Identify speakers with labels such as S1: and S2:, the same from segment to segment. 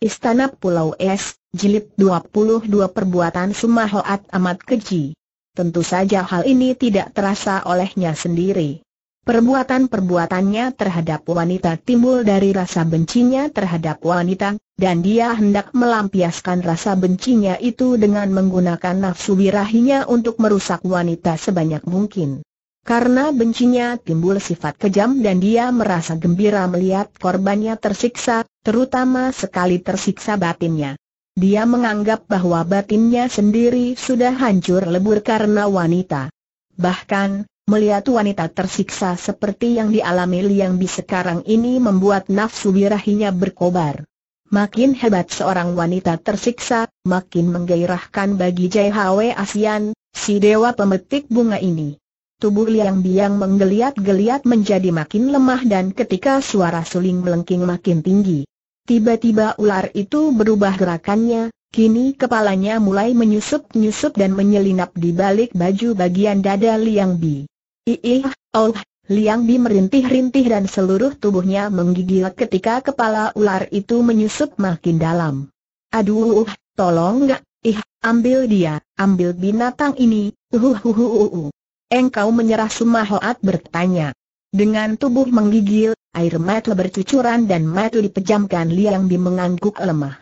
S1: Istana Pulau Es, Jilid 22 Perbuatan Sumahoat amat keji. Tentu saja hal ini tidak terasa olehnya sendiri. Perbuatan-perbuatannya terhadap wanita timbul dari rasa bencinya terhadap wanita, dan dia hendak melampiaskan rasa bencinya itu dengan menggunakan nafsu birahinya untuk merusak wanita sebanyak mungkin. Karena bencinya timbul sifat kejam dan dia merasa gembira melihat korbannya tersiksa, terutama sekali tersiksa batinnya. Dia menganggap bahwa batinnya sendiri sudah hancur lebur karena wanita. Bahkan, melihat wanita tersiksa seperti yang dialami Liang Bi sekarang ini membuat nafsu birahinya berkobar. Makin hebat seorang wanita tersiksa, makin menggairahkan bagi Jai Hwe Asian, si dewa pemetik bunga ini. Tubuh Liang Biang menggeliat-geliat menjadi makin lemah dan ketika suara suling melengking makin tinggi. Tiba-tiba ular itu berubah gerakannya, kini kepalanya mulai menyusup-nyusup dan menyelinap di balik baju bagian dada Liang Bi. Iih, oh, Liang Bi merintih-rintih dan seluruh tubuhnya menggigil ketika kepala ular itu menyusup makin dalam. Aduh, tolong gak, ih, ambil dia, ambil binatang ini, uhuhuhuhuhu. Engkau menyerah Sumahoat bertanya. Dengan tubuh menggigil, air mata bercucuran dan mata dipejamkan Liang Bi mengangguk lemah.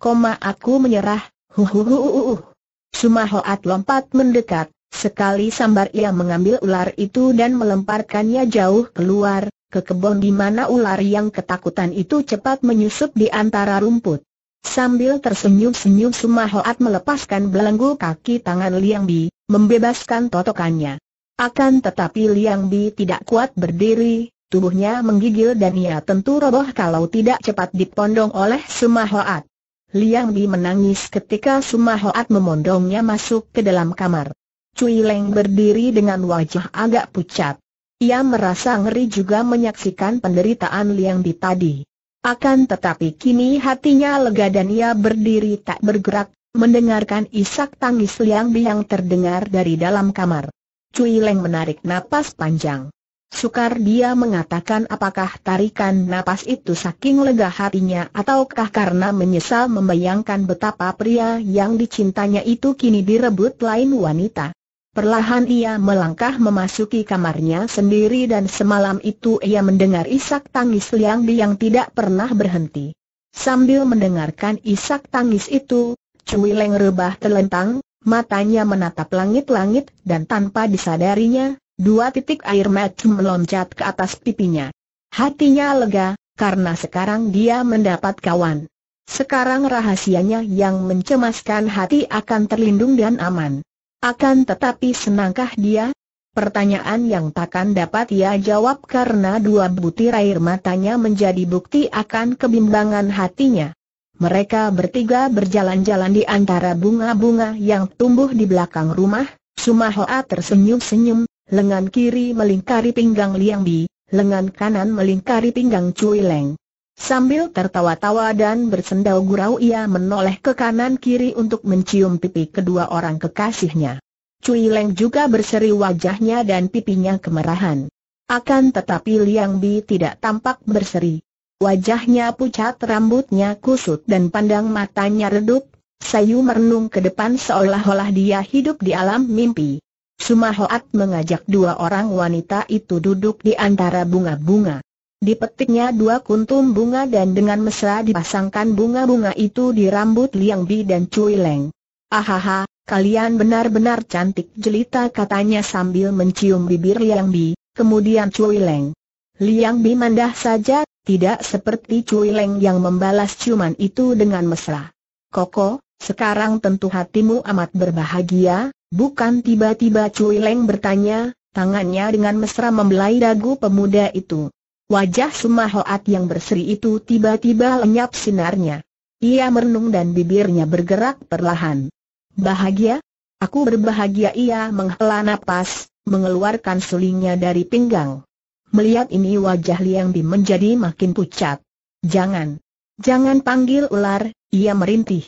S1: Koma aku menyerah, huhuhuhuhuh. Sumahoat lompat mendekat, sekali sambar ia mengambil ular itu dan melemparkannya jauh keluar, ke kebun di mana ular yang ketakutan itu cepat menyusup di antara rumput. Sambil tersenyum-senyum Sumahoat melepaskan belenggu kaki tangan Liang Bi, membebaskan totokannya. Akan tetapi Liang Bi tidak kuat berdiri, tubuhnya menggigil dan ia tentu roboh kalau tidak cepat dipondong oleh Hoat. Liang Bi menangis ketika Hoat memondongnya masuk ke dalam kamar. Cui Leng berdiri dengan wajah agak pucat. Ia merasa ngeri juga menyaksikan penderitaan Liang Bi tadi. Akan tetapi kini hatinya lega dan ia berdiri tak bergerak, mendengarkan isak tangis Liang Bi yang terdengar dari dalam kamar. Cui Leng menarik napas panjang. Sukar dia mengatakan apakah tarikan napas itu saking lega hatinya ataukah karena menyesal membayangkan betapa pria yang dicintanya itu kini direbut lain wanita. Perlahan ia melangkah memasuki kamarnya sendiri dan semalam itu ia mendengar isak tangis Liang Di yang tidak pernah berhenti. Sambil mendengarkan isak tangis itu, Cui Leng rebah telentang, matanya menatap langit-langit dan tanpa disadarinya, dua titik air mata meloncat ke atas pipinya. Hatinya lega, karena sekarang dia mendapat kawan. Sekarang rahasianya yang mencemaskan hati akan terlindung dan aman. Akan tetapi senangkah dia? Pertanyaan yang takkan dapat ia jawab karena dua butir air matanya menjadi bukti akan kebimbangan hatinya. Mereka bertiga berjalan-jalan di antara bunga-bunga yang tumbuh di belakang rumah, Sumahoa tersenyum-senyum, lengan kiri melingkari pinggang Liang Bi, lengan kanan melingkari pinggang Cui Leng. Sambil tertawa-tawa dan bersendau gurau ia menoleh ke kanan kiri untuk mencium pipi kedua orang kekasihnya. Cui Leng juga berseri wajahnya dan pipinya kemerahan. Akan tetapi Liang Bi tidak tampak berseri. Wajahnya pucat rambutnya kusut dan pandang matanya redup, Sayu merenung ke depan seolah-olah dia hidup di alam mimpi. Sumahoat mengajak dua orang wanita itu duduk di antara bunga-bunga. Dipetiknya dua kuntum bunga dan dengan mesra dipasangkan bunga-bunga itu di rambut Liang Bi dan Cui Leng. Ahaha, kalian benar-benar cantik jelita katanya sambil mencium bibir Liang Bi, kemudian Cui Leng. Liang Bi mandah saja tidak seperti Cui Leng yang membalas ciuman itu dengan mesra. Koko, sekarang tentu hatimu amat berbahagia, bukan tiba-tiba Cui Leng bertanya, tangannya dengan mesra membelai dagu pemuda itu. Wajah hoat yang berseri itu tiba-tiba lenyap sinarnya. Ia merenung dan bibirnya bergerak perlahan. Bahagia? Aku berbahagia ia menghela napas, mengeluarkan sulingnya dari pinggang. Melihat ini wajah Liang Bi menjadi makin pucat. Jangan. Jangan panggil ular, ia merintih.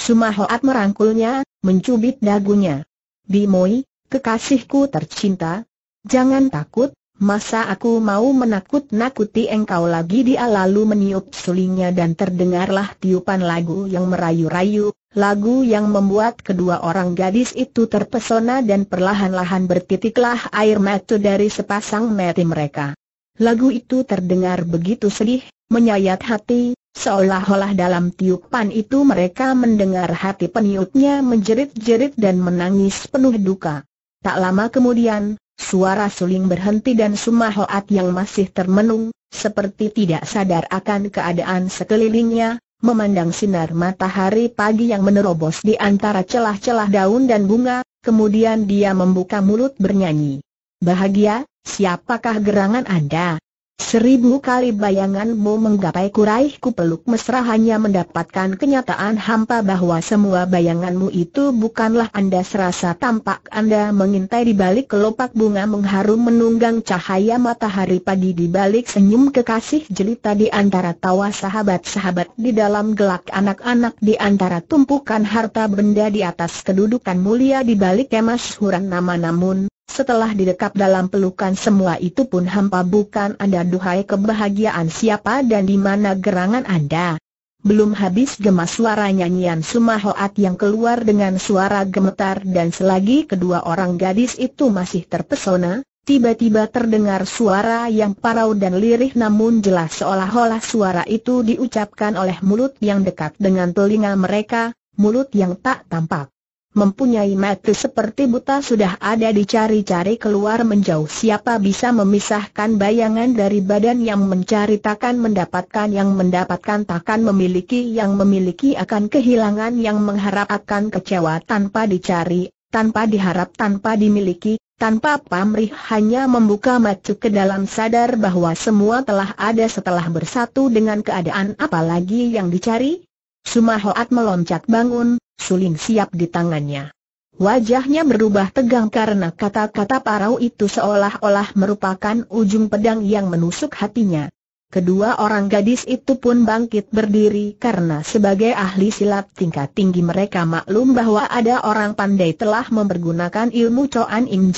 S1: Sumahoat merangkulnya, mencubit dagunya. Bimoi, kekasihku tercinta. Jangan takut, masa aku mau menakut-nakuti engkau lagi dia lalu meniup sulingnya dan terdengarlah tiupan lagu yang merayu-rayu, Lagu yang membuat kedua orang gadis itu terpesona dan perlahan-lahan bertitiklah air mata dari sepasang mata mereka. Lagu itu terdengar begitu sedih, menyayat hati, seolah-olah dalam tiupan itu mereka mendengar hati peniupnya menjerit-jerit dan menangis penuh duka. Tak lama kemudian, suara suling berhenti dan Sumahoat yang masih termenung, seperti tidak sadar akan keadaan sekelilingnya, memandang sinar matahari pagi yang menerobos di antara celah-celah daun dan bunga, kemudian dia membuka mulut bernyanyi. Bahagia, siapakah gerangan Anda? Seribu kali bayanganmu menggapai kuraihku peluk mesra hanya mendapatkan kenyataan hampa bahwa semua bayanganmu itu bukanlah anda serasa tampak anda mengintai di balik kelopak bunga mengharum menunggang cahaya matahari pagi di balik senyum kekasih jelita di antara tawa sahabat-sahabat di dalam gelak anak-anak di antara tumpukan harta benda di atas kedudukan mulia di balik kemas huran nama namun setelah didekap dalam pelukan semua itu pun hampa bukan Anda duhai kebahagiaan siapa dan di mana gerangan Anda. Belum habis gemas suara nyanyian Sumahoat yang keluar dengan suara gemetar dan selagi kedua orang gadis itu masih terpesona, tiba-tiba terdengar suara yang parau dan lirih namun jelas seolah-olah suara itu diucapkan oleh mulut yang dekat dengan telinga mereka, mulut yang tak tampak. Mempunyai mata seperti buta sudah ada dicari-cari keluar menjauh siapa bisa memisahkan bayangan dari badan yang mencari takkan mendapatkan yang mendapatkan takkan memiliki yang memiliki akan kehilangan yang mengharap akan kecewa tanpa dicari, tanpa diharap tanpa dimiliki, tanpa pamrih hanya membuka mata ke dalam sadar bahwa semua telah ada setelah bersatu dengan keadaan apalagi yang dicari. Sumahoat meloncat bangun, suling siap di tangannya. Wajahnya berubah tegang karena kata-kata parau itu seolah-olah merupakan ujung pedang yang menusuk hatinya. Kedua orang gadis itu pun bangkit berdiri karena sebagai ahli silat tingkat tinggi mereka maklum bahwa ada orang pandai telah mempergunakan ilmu Coan Im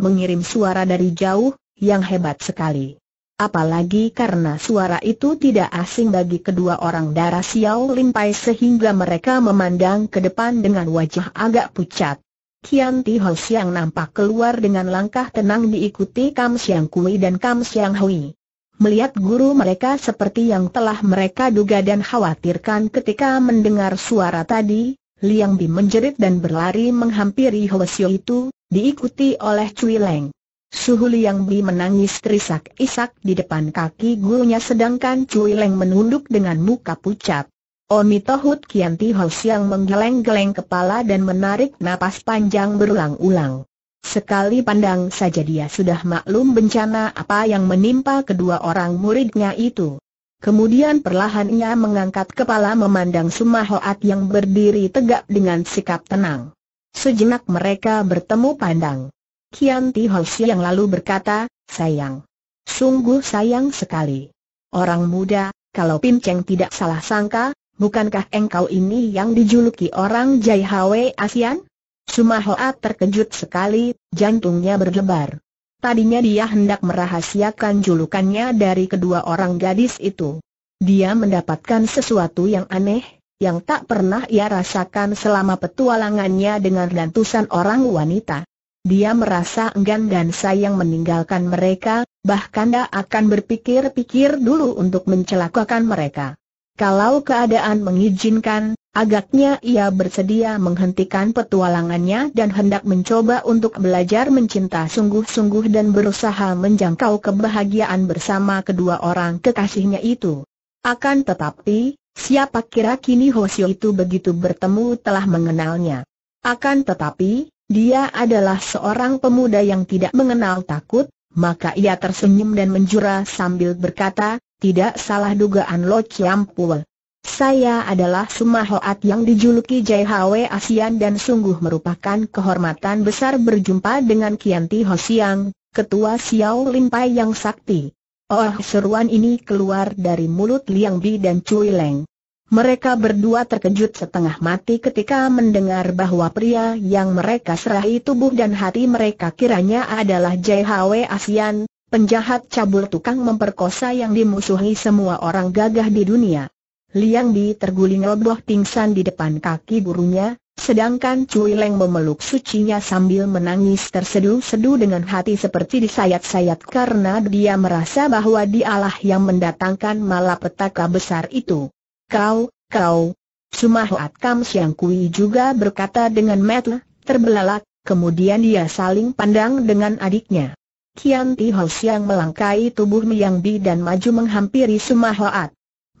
S1: mengirim suara dari jauh, yang hebat sekali. Apalagi karena suara itu tidak asing bagi kedua orang darah Xiao Limpai sehingga mereka memandang ke depan dengan wajah agak pucat. Kian Ti Ho Siang nampak keluar dengan langkah tenang diikuti Kam Siang Kui dan Kam Siang Hui. Melihat guru mereka seperti yang telah mereka duga dan khawatirkan ketika mendengar suara tadi, Liang Bi menjerit dan berlari menghampiri Ho itu, diikuti oleh Cui Leng. Suhu Liang Bi menangis terisak-isak di depan kaki gurunya sedangkan Cui Leng menunduk dengan muka pucat. Omi Tohut Kian Ti yang menggeleng-geleng kepala dan menarik napas panjang berulang-ulang. Sekali pandang saja dia sudah maklum bencana apa yang menimpa kedua orang muridnya itu. Kemudian perlahan ia mengangkat kepala memandang hoat yang berdiri tegak dengan sikap tenang. Sejenak mereka bertemu pandang. Kian Ti si yang lalu berkata, sayang. Sungguh sayang sekali. Orang muda, kalau Pin Cheng tidak salah sangka, bukankah engkau ini yang dijuluki orang Jai Hwe Asian? Hoa terkejut sekali, jantungnya berdebar. Tadinya dia hendak merahasiakan julukannya dari kedua orang gadis itu. Dia mendapatkan sesuatu yang aneh, yang tak pernah ia rasakan selama petualangannya dengan gantusan orang wanita. Dia merasa enggan dan sayang meninggalkan mereka, bahkan dia akan berpikir-pikir dulu untuk mencelakakan mereka. Kalau keadaan mengizinkan, agaknya ia bersedia menghentikan petualangannya dan hendak mencoba untuk belajar mencinta sungguh-sungguh dan berusaha menjangkau kebahagiaan bersama kedua orang kekasihnya itu. Akan tetapi, siapa kira kini Hoshio itu begitu bertemu telah mengenalnya. Akan tetapi, dia adalah seorang pemuda yang tidak mengenal takut, maka ia tersenyum dan menjura sambil berkata, tidak salah dugaan Lo Chiam Saya adalah Sumahoat yang dijuluki JHW Asian dan sungguh merupakan kehormatan besar berjumpa dengan Kianti Hosiang, ketua Xiao Limpai yang sakti. Oh seruan ini keluar dari mulut Liang Bi dan Cui Leng. Mereka berdua terkejut setengah mati ketika mendengar bahwa pria yang mereka serahi tubuh dan hati mereka kiranya adalah JHW Asian, penjahat cabul tukang memperkosa yang dimusuhi semua orang gagah di dunia. Liang Bi terguling roboh pingsan di depan kaki gurunya, sedangkan Cui Leng memeluk sucinya sambil menangis tersedu-sedu dengan hati seperti disayat-sayat karena dia merasa bahwa dialah yang mendatangkan malapetaka besar itu. Kau, kau. Cuma Hoat Kam Siang Kui juga berkata dengan metel, terbelalak, kemudian dia saling pandang dengan adiknya. Kian Ti Ho Siang melangkai tubuh Miang Bi dan maju menghampiri Suma Hoat.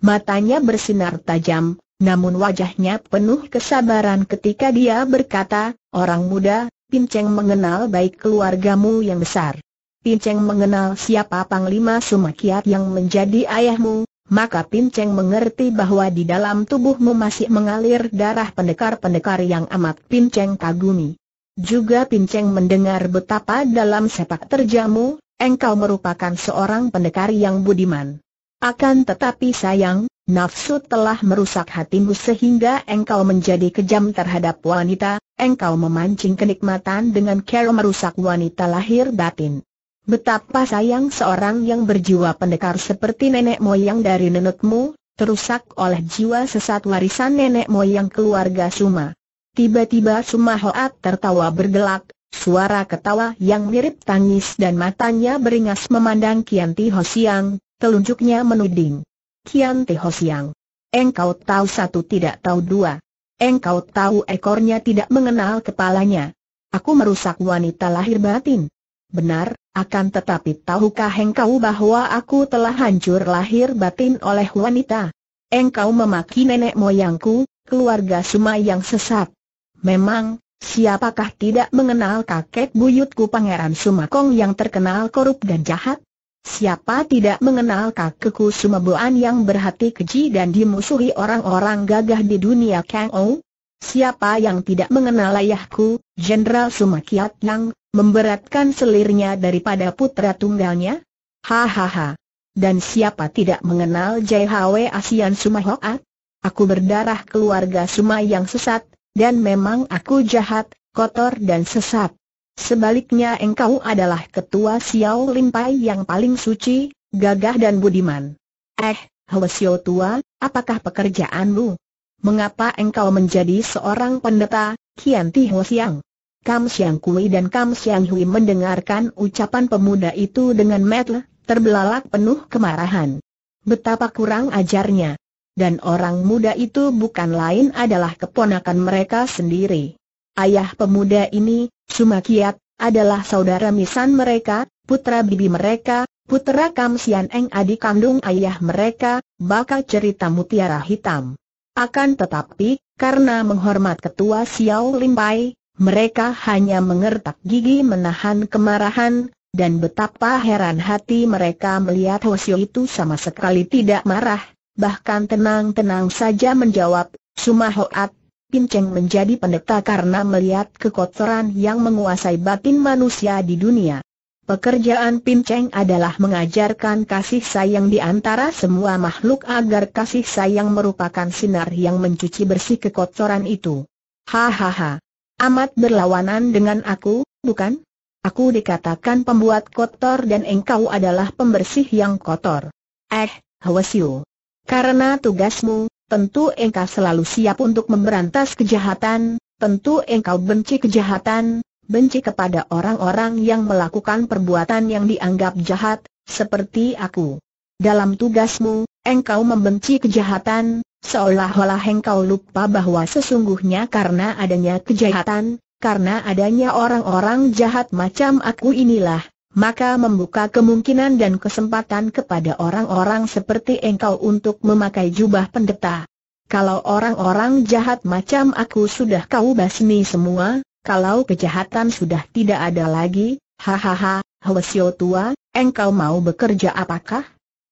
S1: Matanya bersinar tajam, namun wajahnya penuh kesabaran ketika dia berkata, Orang muda, Pinceng mengenal baik keluargamu yang besar. Pinceng mengenal siapa Panglima Sumakiat yang menjadi ayahmu, maka Pinceng mengerti bahwa di dalam tubuhmu masih mengalir darah pendekar-pendekar yang amat Pinceng kagumi. Juga Pinceng mendengar betapa dalam sepak terjamu, engkau merupakan seorang pendekar yang budiman. Akan tetapi sayang, nafsu telah merusak hatimu sehingga engkau menjadi kejam terhadap wanita, engkau memancing kenikmatan dengan cara merusak wanita lahir batin. Betapa sayang seorang yang berjiwa pendekar seperti nenek moyang dari nenekmu, terusak oleh jiwa sesat warisan nenek moyang keluarga Suma. Tiba-tiba Suma Hoat tertawa bergelak, suara ketawa yang mirip tangis dan matanya beringas memandang Kian Tiho Siang, telunjuknya menuding. Kian Tiho Siang, engkau tahu satu tidak tahu dua. Engkau tahu ekornya tidak mengenal kepalanya. Aku merusak wanita lahir batin. Benar, akan tetapi tahukah engkau bahwa aku telah hancur lahir batin oleh wanita? Engkau memaki nenek moyangku, keluarga Suma yang sesat. Memang, siapakah tidak mengenal kakek buyutku Pangeran Sumakong yang terkenal korup dan jahat? Siapa tidak mengenal kakekku Sumabuan yang berhati keji dan dimusuhi orang-orang gagah di dunia Kang Ou? Siapa yang tidak mengenal ayahku, Jenderal Sumakiat yang Memberatkan selirnya daripada putra tunggalnya? Hahaha. Dan siapa tidak mengenal Hwe Asian Sumahoat? Aku berdarah keluarga Sumah yang sesat, dan memang aku jahat, kotor dan sesat. Sebaliknya engkau adalah ketua Xiao Limpai yang paling suci, gagah dan budiman. Eh, Xiao tua, apakah pekerjaanmu? Mengapa engkau menjadi seorang pendeta, Kian Kianti Hwasiang? Kam Siang Kui dan Kam Siang Hui mendengarkan ucapan pemuda itu dengan metel, terbelalak penuh kemarahan. Betapa kurang ajarnya. Dan orang muda itu bukan lain adalah keponakan mereka sendiri. Ayah pemuda ini, Sumakiat, adalah saudara misan mereka, putra bibi mereka, putra Kam Sian Eng adik kandung ayah mereka, bakal cerita mutiara hitam. Akan tetapi, karena menghormat ketua Xiao Limpai, mereka hanya mengertak gigi menahan kemarahan, dan betapa heran hati mereka melihat Hoshio itu sama sekali tidak marah, bahkan tenang-tenang saja menjawab, Sumahoat, Pinceng menjadi pendeta karena melihat kekotoran yang menguasai batin manusia di dunia. Pekerjaan Pinceng adalah mengajarkan kasih sayang di antara semua makhluk agar kasih sayang merupakan sinar yang mencuci bersih kekotoran itu. Hahaha. Amat berlawanan dengan aku, bukan? Aku dikatakan pembuat kotor dan engkau adalah pembersih yang kotor. Eh, Hwasyu. Karena tugasmu, tentu engkau selalu siap untuk memberantas kejahatan, tentu engkau benci kejahatan, benci kepada orang-orang yang melakukan perbuatan yang dianggap jahat, seperti aku. Dalam tugasmu, engkau membenci kejahatan, Seolah-olah engkau lupa bahwa sesungguhnya karena adanya kejahatan, karena adanya orang-orang jahat macam aku inilah, maka membuka kemungkinan dan kesempatan kepada orang-orang seperti engkau untuk memakai jubah pendeta. Kalau orang-orang jahat macam aku sudah kau basmi semua, kalau kejahatan sudah tidak ada lagi, hahaha, Hwasyo tua, engkau mau bekerja apakah?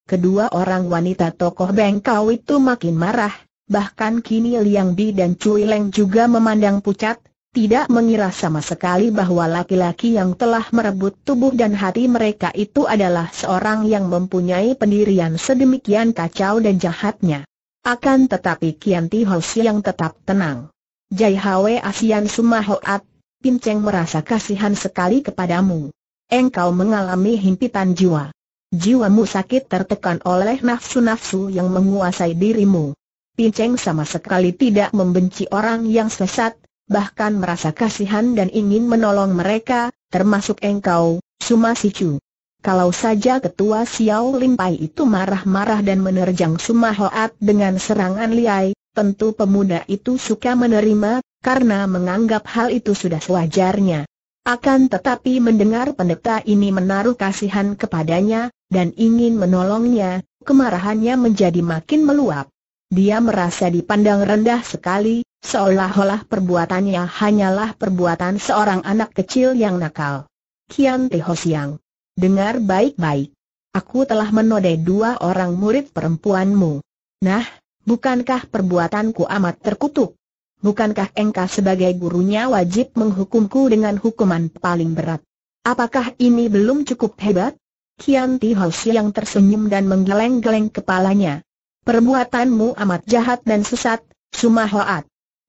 S1: kedua orang wanita tokoh bengkau itu makin marah, bahkan kini Liang Bi dan Cui Leng juga memandang pucat, tidak mengira sama sekali bahwa laki-laki yang telah merebut tubuh dan hati mereka itu adalah seorang yang mempunyai pendirian sedemikian kacau dan jahatnya. Akan tetapi Kian Ti Ho yang tetap tenang. Jai Hwe Asian Sumahoat, Pinceng merasa kasihan sekali kepadamu. Engkau mengalami himpitan jiwa. Jiwamu sakit tertekan oleh nafsu-nafsu yang menguasai dirimu. Pinceng sama sekali tidak membenci orang yang sesat, bahkan merasa kasihan dan ingin menolong mereka, termasuk engkau, Suma Sichu. Kalau saja ketua Xiao Limpai itu marah-marah dan menerjang Suma Hoat dengan serangan liai, tentu pemuda itu suka menerima, karena menganggap hal itu sudah sewajarnya. Akan tetapi mendengar pendeta ini menaruh kasihan kepadanya, dan ingin menolongnya, kemarahannya menjadi makin meluap. Dia merasa dipandang rendah sekali, seolah-olah perbuatannya hanyalah perbuatan seorang anak kecil yang nakal. Kian Teho Siang. Dengar baik-baik. Aku telah menodai dua orang murid perempuanmu. Nah, bukankah perbuatanku amat terkutuk? bukankah engkau sebagai gurunya wajib menghukumku dengan hukuman paling berat? Apakah ini belum cukup hebat? Kian Ti yang tersenyum dan menggeleng-geleng kepalanya. Perbuatanmu amat jahat dan sesat, Sumahoat.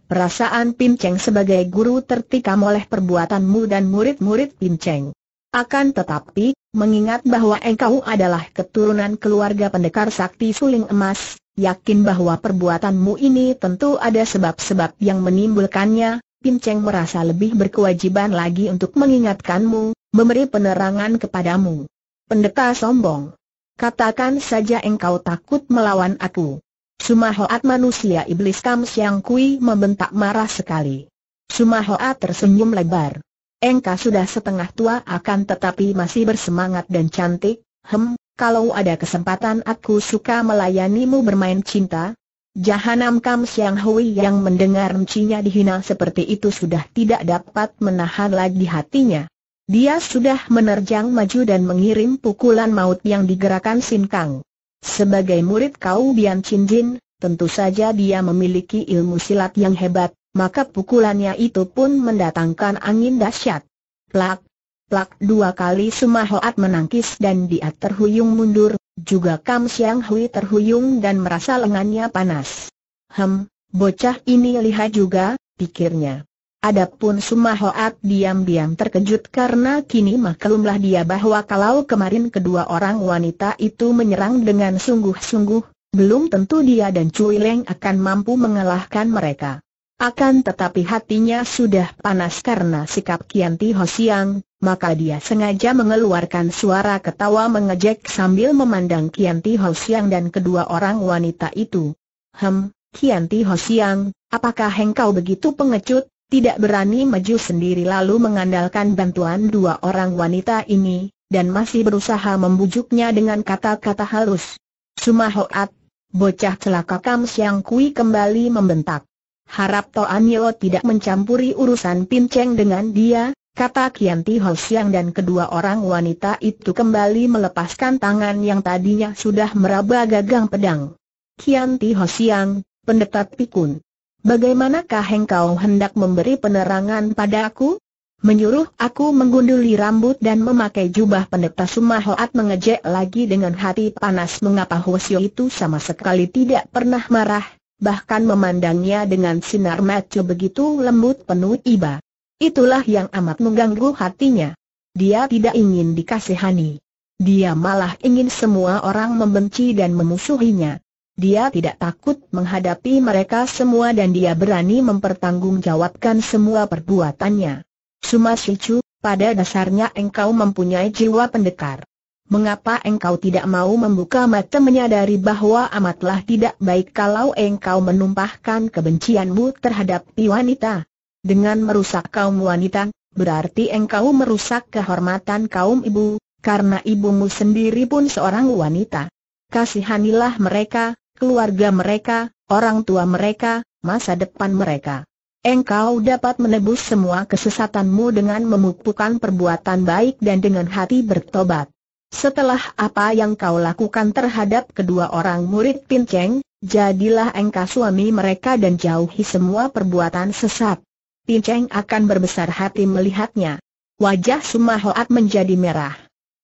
S1: Perasaan Pim Cheng sebagai guru tertikam oleh perbuatanmu dan murid-murid Pim Cheng. Akan tetapi, mengingat bahwa engkau adalah keturunan keluarga pendekar sakti suling emas, yakin bahwa perbuatanmu ini tentu ada sebab-sebab yang menimbulkannya, Pin Cheng merasa lebih berkewajiban lagi untuk mengingatkanmu, memberi penerangan kepadamu. Pendeta sombong. Katakan saja engkau takut melawan aku. Sumahoat manusia iblis Kam Siang Kui membentak marah sekali. Sumahoat tersenyum lebar. Engkau sudah setengah tua akan tetapi masih bersemangat dan cantik, hem, kalau ada kesempatan aku suka melayanimu bermain cinta. Jahanam Kam Siang Hui yang mendengar mencinya dihina seperti itu sudah tidak dapat menahan lagi hatinya. Dia sudah menerjang maju dan mengirim pukulan maut yang digerakkan Sin Kang. Sebagai murid kau Bian Chin Jin, tentu saja dia memiliki ilmu silat yang hebat, maka pukulannya itu pun mendatangkan angin dahsyat. Plak, Plak dua kali Hoat menangkis dan dia terhuyung mundur, juga Kam Siang Hui terhuyung dan merasa lengannya panas. Hem, bocah ini lihat juga, pikirnya. Adapun Hoat diam-diam terkejut karena kini maklumlah dia bahwa kalau kemarin kedua orang wanita itu menyerang dengan sungguh-sungguh, belum tentu dia dan Cui Leng akan mampu mengalahkan mereka. Akan tetapi hatinya sudah panas karena sikap Kianti Hosiang, maka dia sengaja mengeluarkan suara ketawa mengejek sambil memandang Kianti Ti Ho dan kedua orang wanita itu. Hem, Kianti Ti Ho apakah engkau begitu pengecut, tidak berani maju sendiri lalu mengandalkan bantuan dua orang wanita ini, dan masih berusaha membujuknya dengan kata-kata halus. Sumahoat, bocah celaka Kam Siang Kui kembali membentak. Harap Toan Yo tidak mencampuri urusan Pinceng dengan dia, kata Kian Ti Ho Siang dan kedua orang wanita itu kembali melepaskan tangan yang tadinya sudah meraba gagang pedang. Kian Ti Ho Siang, pendeta pikun. Bagaimanakah engkau hendak memberi penerangan pada aku? Menyuruh aku menggunduli rambut dan memakai jubah pendeta Sumahoat mengejek lagi dengan hati panas mengapa Hosio itu sama sekali tidak pernah marah, bahkan memandangnya dengan sinar mata begitu lembut penuh iba. Itulah yang amat mengganggu hatinya. Dia tidak ingin dikasihani. Dia malah ingin semua orang membenci dan memusuhinya. Dia tidak takut menghadapi mereka semua dan dia berani mempertanggungjawabkan semua perbuatannya. Suma Shichu, pada dasarnya engkau mempunyai jiwa pendekar. Mengapa engkau tidak mau membuka mata menyadari bahwa amatlah tidak baik kalau engkau menumpahkan kebencianmu terhadap wanita? Dengan merusak kaum wanita, berarti engkau merusak kehormatan kaum ibu, karena ibumu sendiri pun seorang wanita. Kasihanilah mereka, keluarga mereka, orang tua mereka, masa depan mereka. Engkau dapat menebus semua kesesatanmu dengan memupukan perbuatan baik dan dengan hati bertobat. Setelah apa yang kau lakukan terhadap kedua orang murid Pinceng, jadilah engkau suami mereka dan jauhi semua perbuatan sesat. Pinceng akan berbesar hati melihatnya. Wajah Sumahoat menjadi merah.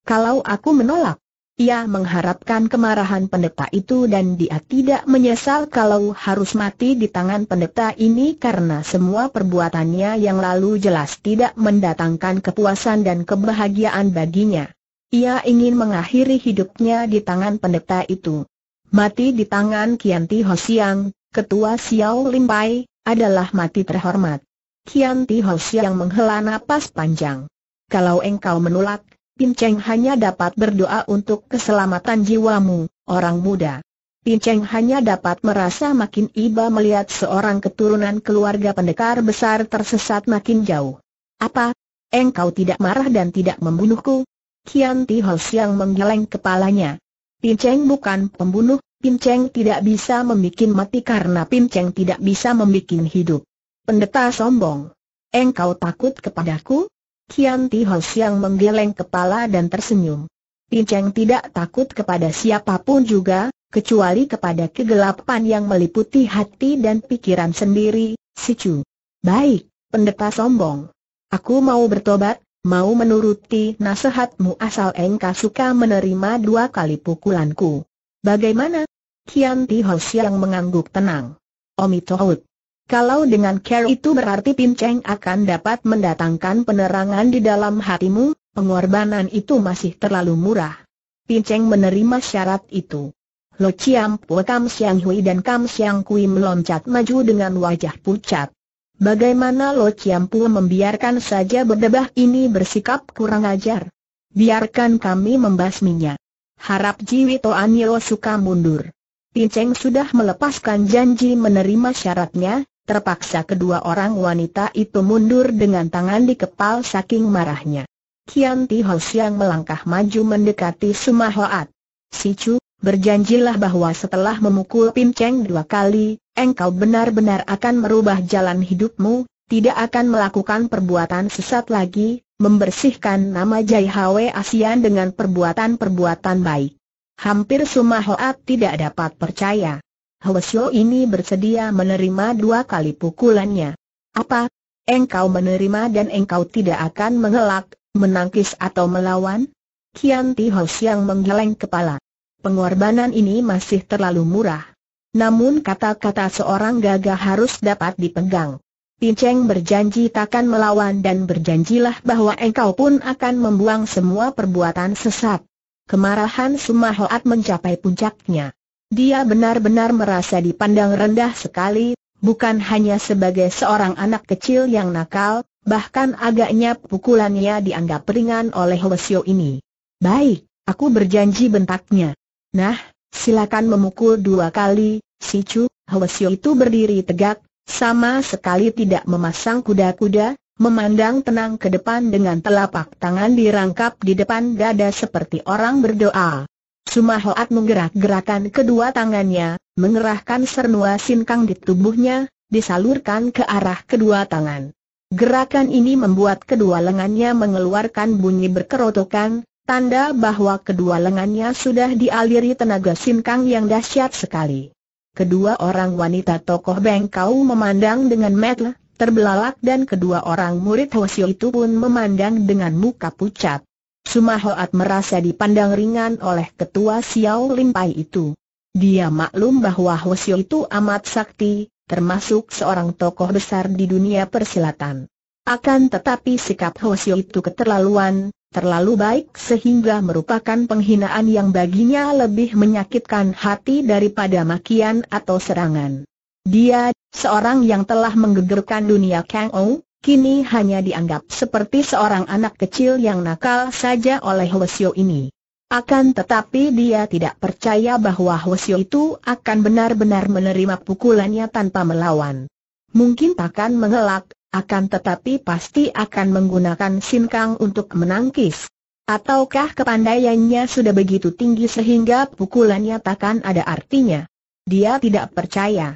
S1: Kalau aku menolak, ia mengharapkan kemarahan pendeta itu dan dia tidak menyesal kalau harus mati di tangan pendeta ini karena semua perbuatannya yang lalu jelas tidak mendatangkan kepuasan dan kebahagiaan baginya. Ia ingin mengakhiri hidupnya di tangan pendeta itu. Mati di tangan Kianti Hosiang, ketua Xiao Limpai, adalah mati terhormat. Kian Ti yang menghela napas panjang. Kalau engkau menolak, Pinceng hanya dapat berdoa untuk keselamatan jiwamu, orang muda. Pinceng hanya dapat merasa makin iba melihat seorang keturunan keluarga pendekar besar tersesat makin jauh. Apa? Engkau tidak marah dan tidak membunuhku? Kian Ti Siang menggeleng kepalanya. Pinceng bukan pembunuh, Pinceng tidak bisa membuat mati karena Pinceng tidak bisa membuat hidup. Pendeta sombong. Engkau takut kepadaku? Kian Ti Ho Siang menggeleng kepala dan tersenyum. Pinceng tidak takut kepada siapapun juga, kecuali kepada kegelapan yang meliputi hati dan pikiran sendiri, si Chu. Baik, pendeta sombong. Aku mau bertobat, mau menuruti nasihatmu asal engkau suka menerima dua kali pukulanku. Bagaimana? Kian Ti Ho Siang mengangguk tenang. Omitohut. Kalau dengan care itu berarti Pin Cheng akan dapat mendatangkan penerangan di dalam hatimu, pengorbanan itu masih terlalu murah. Pin Cheng menerima syarat itu. Lo Chiam Po Kam Siang Hui dan Kam Siang Kui meloncat maju dengan wajah pucat. Bagaimana Lo Chiam Po membiarkan saja berdebah ini bersikap kurang ajar? Biarkan kami membasminya. Harap Jiwi Toan Yo suka mundur. Pin Cheng sudah melepaskan janji menerima syaratnya, Terpaksa kedua orang wanita itu mundur dengan tangan di kepal saking marahnya. Kian Ti Ho melangkah maju mendekati Sumahoat. Si Chu, berjanjilah bahwa setelah memukul Pim Cheng dua kali, engkau benar-benar akan merubah jalan hidupmu, tidak akan melakukan perbuatan sesat lagi, membersihkan nama Jai Hwe ASEAN dengan perbuatan-perbuatan baik. Hampir Sumahoat tidak dapat percaya. Hosio ini bersedia menerima dua kali pukulannya. Apa? Engkau menerima dan engkau tidak akan mengelak, menangkis atau melawan? Kian Ti yang menggeleng kepala. Pengorbanan ini masih terlalu murah. Namun kata-kata seorang gagah harus dapat dipegang. Pin Cheng berjanji takkan melawan dan berjanjilah bahwa engkau pun akan membuang semua perbuatan sesat. Kemarahan Sumahoat mencapai puncaknya. Dia benar-benar merasa dipandang rendah sekali, bukan hanya sebagai seorang anak kecil yang nakal, bahkan agaknya pukulannya dianggap ringan oleh Lesio ini. Baik, aku berjanji bentaknya. Nah, silakan memukul dua kali, si Chu, Lesio itu berdiri tegak, sama sekali tidak memasang kuda-kuda, memandang tenang ke depan dengan telapak tangan dirangkap di depan dada seperti orang berdoa. Suma Hoat menggerak-gerakan kedua tangannya, mengerahkan sernua sinkang di tubuhnya, disalurkan ke arah kedua tangan. Gerakan ini membuat kedua lengannya mengeluarkan bunyi berkerotokan, tanda bahwa kedua lengannya sudah dialiri tenaga sinkang yang dahsyat sekali. Kedua orang wanita tokoh bengkau memandang dengan mata terbelalak dan kedua orang murid Hwasyo itu pun memandang dengan muka pucat. Sumahoat merasa dipandang ringan oleh ketua Xiao Limpai itu. Dia maklum bahwa Hosio itu amat sakti, termasuk seorang tokoh besar di dunia persilatan. Akan tetapi sikap Hosio itu keterlaluan, terlalu baik sehingga merupakan penghinaan yang baginya lebih menyakitkan hati daripada makian atau serangan. Dia, seorang yang telah menggegerkan dunia Kang Ou, kini hanya dianggap seperti seorang anak kecil yang nakal saja oleh Hwasyo ini. Akan tetapi dia tidak percaya bahwa Hwasyo itu akan benar-benar menerima pukulannya tanpa melawan. Mungkin akan mengelak, akan tetapi pasti akan menggunakan sinkang untuk menangkis. Ataukah kepandaiannya sudah begitu tinggi sehingga pukulannya takkan ada artinya? Dia tidak percaya.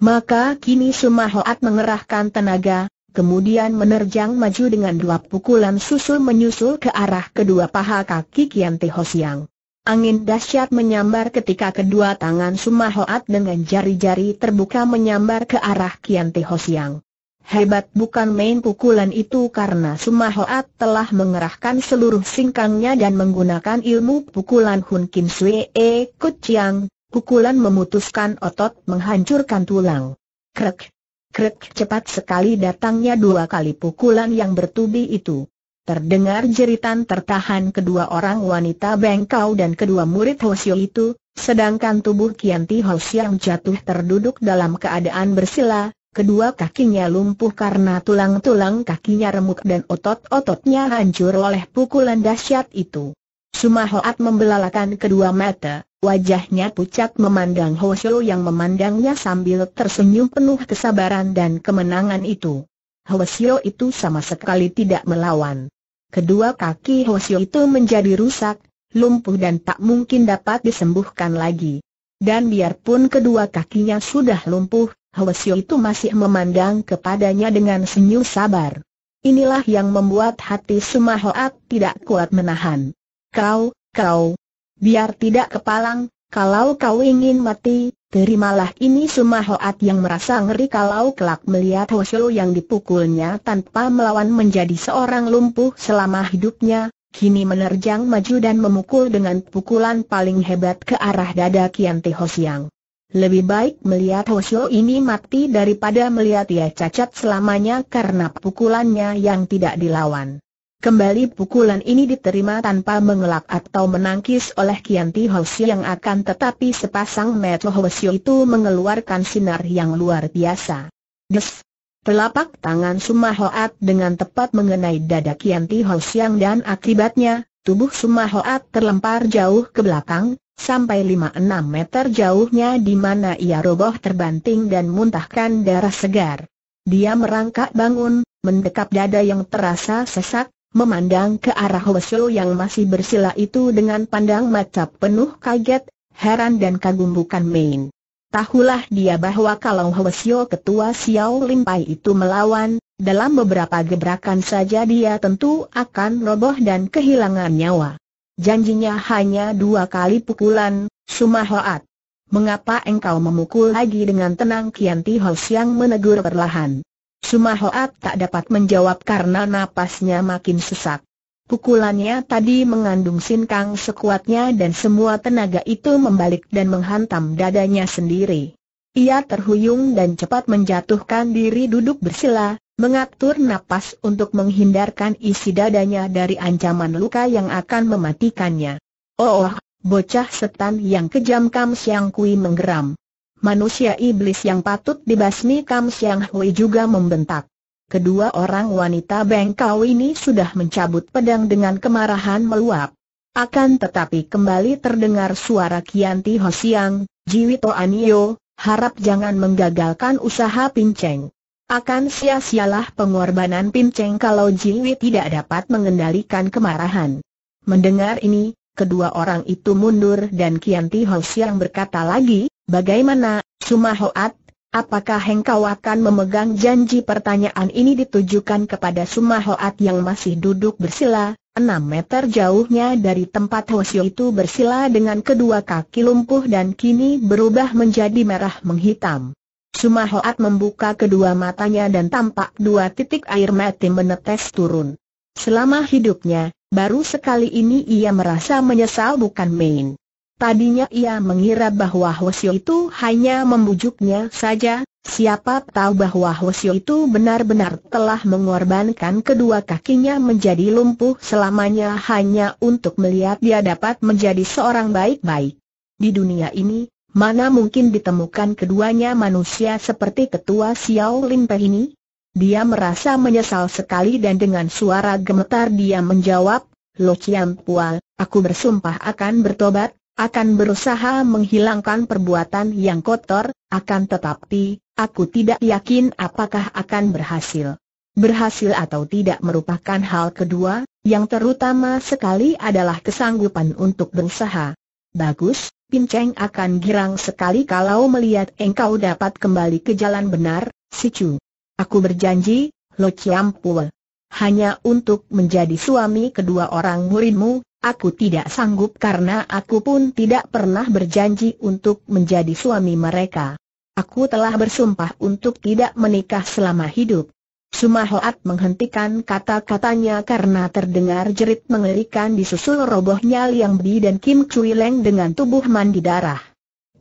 S1: Maka kini Sumahoat mengerahkan tenaga, kemudian menerjang maju dengan dua pukulan susul menyusul ke arah kedua paha kaki Kian Teho Siang. Angin dahsyat menyambar ketika kedua tangan Sumahoat dengan jari-jari terbuka menyambar ke arah Kian Teho Siang. Hebat bukan main pukulan itu karena Sumahoat telah mengerahkan seluruh singkangnya dan menggunakan ilmu pukulan Hun Kim Sue E Kut Chiang, pukulan memutuskan otot menghancurkan tulang. Krek! Krek cepat sekali datangnya dua kali pukulan yang bertubi itu. Terdengar jeritan tertahan kedua orang wanita bengkau dan kedua murid Hosio itu, sedangkan tubuh Kianti Hosio yang jatuh terduduk dalam keadaan bersila, kedua kakinya lumpuh karena tulang-tulang kakinya remuk dan otot-ototnya hancur oleh pukulan dahsyat itu. Sumahoat membelalakan kedua mata, Wajahnya pucat memandang Shou yang memandangnya sambil tersenyum penuh kesabaran dan kemenangan itu. Shou itu sama sekali tidak melawan. Kedua kaki Shou itu menjadi rusak, lumpuh dan tak mungkin dapat disembuhkan lagi. Dan biarpun kedua kakinya sudah lumpuh, Shou itu masih memandang kepadanya dengan senyum sabar. Inilah yang membuat hati Sumahoat tidak kuat menahan. Kau, kau, Biar tidak kepalang, kalau kau ingin mati, terimalah ini semua Hoat yang merasa ngeri kalau kelak melihat Hosho yang dipukulnya tanpa melawan menjadi seorang lumpuh selama hidupnya, kini menerjang maju dan memukul dengan pukulan paling hebat ke arah dada Kian Te Siang. Lebih baik melihat Hoshio ini mati daripada melihat ia cacat selamanya karena pukulannya yang tidak dilawan. Kembali pukulan ini diterima tanpa mengelak atau menangkis oleh Kian Ti Hoshi yang akan tetapi sepasang mata Hoshi itu mengeluarkan sinar yang luar biasa. Des! Telapak tangan Hoat dengan tepat mengenai dada Kian Ti Hoshi yang dan akibatnya, tubuh Hoat terlempar jauh ke belakang, sampai 5-6 meter jauhnya di mana ia roboh terbanting dan muntahkan darah segar. Dia merangkak bangun, mendekap dada yang terasa sesak, Memandang ke arah Lesho yang masih bersila itu dengan pandang mata penuh kaget, heran dan kagum bukan main. Tahulah dia bahwa kalau Lesho ketua Xiao Limpai itu melawan, dalam beberapa gebrakan saja dia tentu akan roboh dan kehilangan nyawa. Janjinya hanya dua kali pukulan, Sumahoat. Mengapa engkau memukul lagi dengan tenang Kian Ti yang menegur perlahan? Sumahoat tak dapat menjawab karena napasnya makin sesak. Pukulannya tadi mengandung sinkang sekuatnya dan semua tenaga itu membalik dan menghantam dadanya sendiri. Ia terhuyung dan cepat menjatuhkan diri duduk bersila, mengatur napas untuk menghindarkan isi dadanya dari ancaman luka yang akan mematikannya. Oh, oh bocah setan yang kejam Kam Siang Kui menggeram. Manusia iblis yang patut dibasmi Kam Siang Hui juga membentak. Kedua orang wanita bengkau ini sudah mencabut pedang dengan kemarahan meluap. Akan tetapi kembali terdengar suara Kianti Ho Siang, Jiwito Anio, harap jangan menggagalkan usaha Pinceng. Akan sia-sialah pengorbanan Pinceng kalau Jiwi tidak dapat mengendalikan kemarahan. Mendengar ini, kedua orang itu mundur dan Kian Ti Siang berkata lagi, bagaimana, Suma Hoat, apakah engkau akan memegang janji pertanyaan ini ditujukan kepada Suma Hoat yang masih duduk bersila, 6 meter jauhnya dari tempat siang itu bersila dengan kedua kaki lumpuh dan kini berubah menjadi merah menghitam. Suma Hoat membuka kedua matanya dan tampak dua titik air mati menetes turun. Selama hidupnya, baru sekali ini ia merasa menyesal bukan main. Tadinya ia mengira bahwa Hwasyo itu hanya membujuknya saja, siapa tahu bahwa Hwasyo itu benar-benar telah mengorbankan kedua kakinya menjadi lumpuh selamanya hanya untuk melihat dia dapat menjadi seorang baik-baik. Di dunia ini, mana mungkin ditemukan keduanya manusia seperti ketua Xiao Limpe ini? Dia merasa menyesal sekali dan dengan suara gemetar dia menjawab, Lo Chiam Pual, aku bersumpah akan bertobat, akan berusaha menghilangkan perbuatan yang kotor, akan tetapi, aku tidak yakin apakah akan berhasil. Berhasil atau tidak merupakan hal kedua, yang terutama sekali adalah kesanggupan untuk berusaha. Bagus, Pinceng akan girang sekali kalau melihat engkau dapat kembali ke jalan benar, si Chu. Aku berjanji, Lo Chiam Pue. Hanya untuk menjadi suami kedua orang muridmu, aku tidak sanggup karena aku pun tidak pernah berjanji untuk menjadi suami mereka. Aku telah bersumpah untuk tidak menikah selama hidup. Sumahoat menghentikan kata-katanya karena terdengar jerit mengerikan disusul robohnya Liang Bi dan Kim Chui Leng dengan tubuh mandi darah.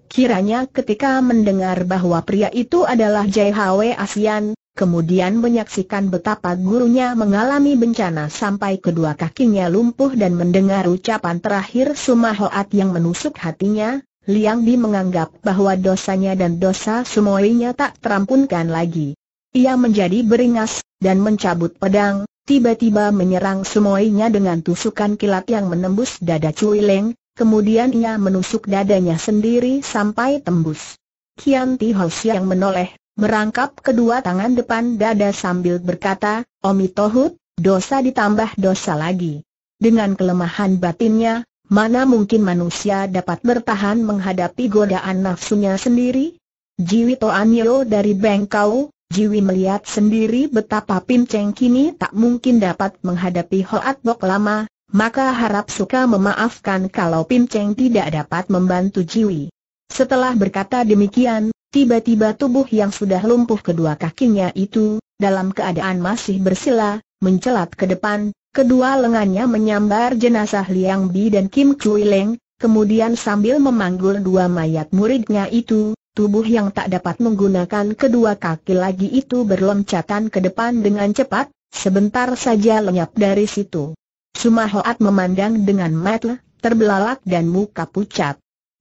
S1: Kiranya ketika mendengar bahwa pria itu adalah Jai Hwe Asian, kemudian menyaksikan betapa gurunya mengalami bencana sampai kedua kakinya lumpuh dan mendengar ucapan terakhir Sumahoat yang menusuk hatinya, Liang Bi menganggap bahwa dosanya dan dosa semuanya tak terampunkan lagi. Ia menjadi beringas, dan mencabut pedang, tiba-tiba menyerang semuanya dengan tusukan kilat yang menembus dada Cui Leng, kemudian ia menusuk dadanya sendiri sampai tembus. Kian Ti Hos yang menoleh merangkap kedua tangan depan dada sambil berkata, Omi Tohut, dosa ditambah dosa lagi. Dengan kelemahan batinnya, mana mungkin manusia dapat bertahan menghadapi godaan nafsunya sendiri? Jiwi Toanyo dari Bengkau, Jiwi melihat sendiri betapa Pin Cheng kini tak mungkin dapat menghadapi Hoat Bok lama, maka harap suka memaafkan kalau Pin Cheng tidak dapat membantu Jiwi. Setelah berkata demikian, tiba-tiba tubuh yang sudah lumpuh kedua kakinya itu, dalam keadaan masih bersila, mencelat ke depan, kedua lengannya menyambar jenazah Liang Bi dan Kim Chui Leng, kemudian sambil memanggul dua mayat muridnya itu, tubuh yang tak dapat menggunakan kedua kaki lagi itu berloncatan ke depan dengan cepat, sebentar saja lenyap dari situ. Sumahoat memandang dengan mata terbelalak dan muka pucat.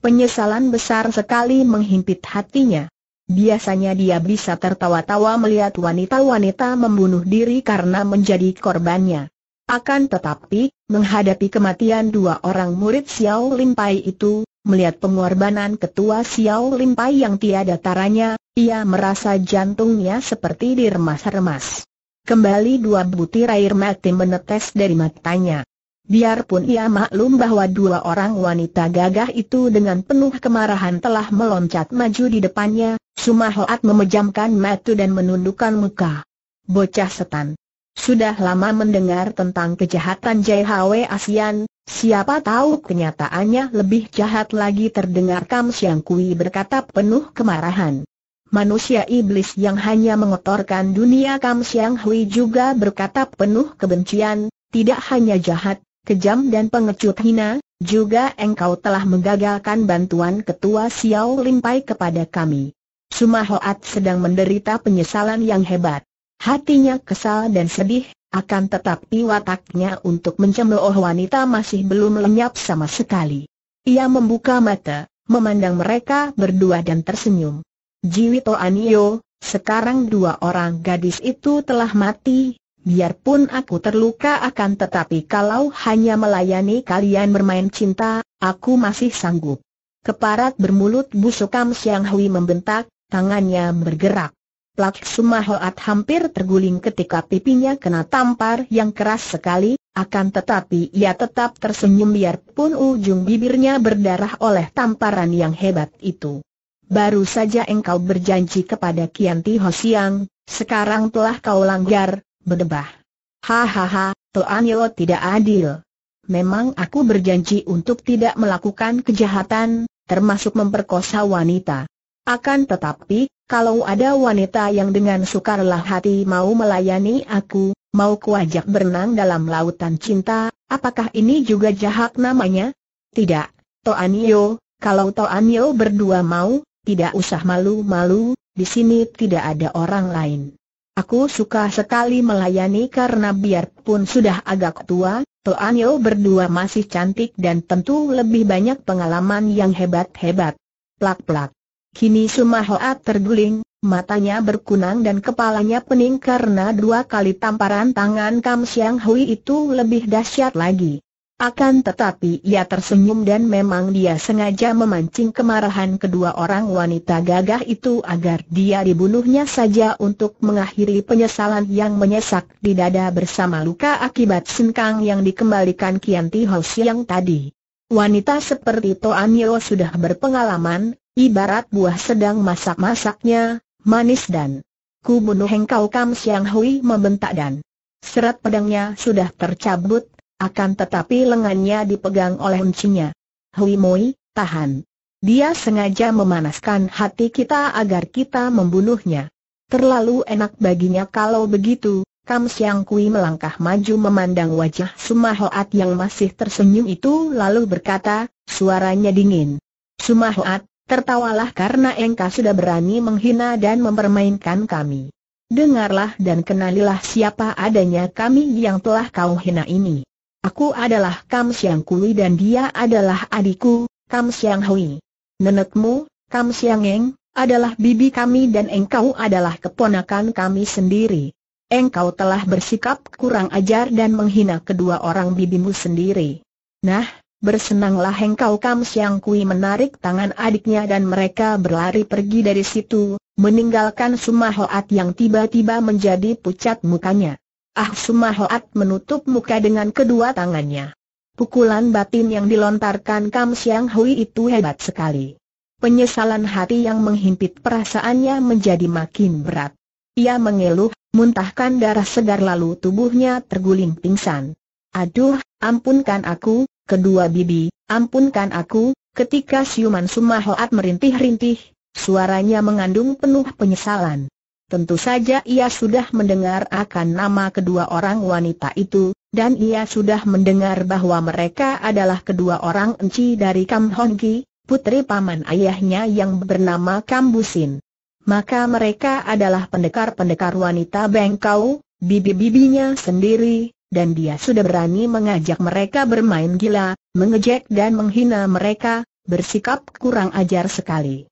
S1: Penyesalan besar sekali menghimpit hatinya. Biasanya dia bisa tertawa-tawa melihat wanita-wanita membunuh diri karena menjadi korbannya. Akan tetapi, menghadapi kematian dua orang murid Xiao Limpai itu, melihat pengorbanan ketua Xiao Limpai yang tiada taranya, ia merasa jantungnya seperti diremas-remas. Kembali dua butir air mati menetes dari matanya. Biarpun ia maklum bahwa dua orang wanita gagah itu dengan penuh kemarahan telah meloncat maju di depannya, Sumahoat memejamkan mata dan menundukkan muka. Bocah setan. Sudah lama mendengar tentang kejahatan JHW ASEAN, siapa tahu kenyataannya lebih jahat lagi terdengar Kam Siang Kui berkata penuh kemarahan. Manusia iblis yang hanya mengotorkan dunia Kam Siang Hui juga berkata penuh kebencian, tidak hanya jahat, kejam dan pengecut hina, juga engkau telah menggagalkan bantuan ketua Xiao Limpai kepada kami. Sumahoat sedang menderita penyesalan yang hebat. Hatinya kesal dan sedih, akan tetapi wataknya untuk mencemooh wanita masih belum lenyap sama sekali. Ia membuka mata, memandang mereka berdua dan tersenyum. Jiwito Anio, sekarang dua orang gadis itu telah mati, Biarpun aku terluka akan tetapi kalau hanya melayani kalian bermain cinta, aku masih sanggup. Keparat bermulut busuk Kam Siang Hui membentak, tangannya bergerak. Plak Sumahoat hampir terguling ketika pipinya kena tampar yang keras sekali, akan tetapi ia tetap tersenyum biarpun ujung bibirnya berdarah oleh tamparan yang hebat itu. Baru saja engkau berjanji kepada Kianti Hosiang, sekarang telah kau langgar, berdebah. Hahaha, Tuan Yeo tidak adil. Memang aku berjanji untuk tidak melakukan kejahatan, termasuk memperkosa wanita. Akan tetapi, kalau ada wanita yang dengan sukarlah hati mau melayani aku, mau kuajak berenang dalam lautan cinta, apakah ini juga jahat namanya? Tidak, Toanio, kalau Toanio berdua mau, tidak usah malu-malu, di sini tidak ada orang lain. Aku suka sekali melayani karena biarpun sudah agak tua, Toanyo berdua masih cantik dan tentu lebih banyak pengalaman yang hebat-hebat. Plak-plak. Kini Sumahoa terguling, matanya berkunang dan kepalanya pening karena dua kali tamparan tangan Kam Siang Hui itu lebih dahsyat lagi. Akan tetapi ia tersenyum dan memang dia sengaja memancing kemarahan kedua orang wanita gagah itu agar dia dibunuhnya saja untuk mengakhiri penyesalan yang menyesak di dada bersama luka akibat sengkang yang dikembalikan Kian Ti Ho yang tadi. Wanita seperti Yeo sudah berpengalaman, ibarat buah sedang masak-masaknya, manis dan kubunuh engkau Kam Siang Hui membentak dan serat pedangnya sudah tercabut akan tetapi lengannya dipegang oleh uncinya. Hui Moi, tahan. Dia sengaja memanaskan hati kita agar kita membunuhnya. Terlalu enak baginya kalau begitu, Kam Siang Kui melangkah maju memandang wajah Sumahuat yang masih tersenyum itu lalu berkata, suaranya dingin. Sumahuat, tertawalah karena engkau sudah berani menghina dan mempermainkan kami. Dengarlah dan kenalilah siapa adanya kami yang telah kau hina ini. Aku adalah Kam Siang Kui dan dia adalah adikku, Kam Siang Hui. Nenekmu, Kam Siang Eng, adalah bibi kami dan engkau adalah keponakan kami sendiri. Engkau telah bersikap kurang ajar dan menghina kedua orang bibimu sendiri. Nah, bersenanglah engkau Kam Siang Kui menarik tangan adiknya dan mereka berlari pergi dari situ, meninggalkan Sumahoat yang tiba-tiba menjadi pucat mukanya. Ah Sumahoat menutup muka dengan kedua tangannya. Pukulan batin yang dilontarkan Kam Siang Hui itu hebat sekali. Penyesalan hati yang menghimpit perasaannya menjadi makin berat. Ia mengeluh, muntahkan darah segar lalu tubuhnya terguling pingsan. Aduh, ampunkan aku, kedua bibi, ampunkan aku, ketika siuman Sumahoat merintih-rintih, suaranya mengandung penuh penyesalan. Tentu saja ia sudah mendengar akan nama kedua orang wanita itu, dan ia sudah mendengar bahwa mereka adalah kedua orang enci dari Kam Hon Ki, putri paman ayahnya yang bernama Kam Busin. Maka mereka adalah pendekar-pendekar wanita Bengkau, bibi-bibinya sendiri, dan dia sudah berani mengajak mereka bermain gila, mengejek dan menghina mereka, bersikap kurang ajar sekali.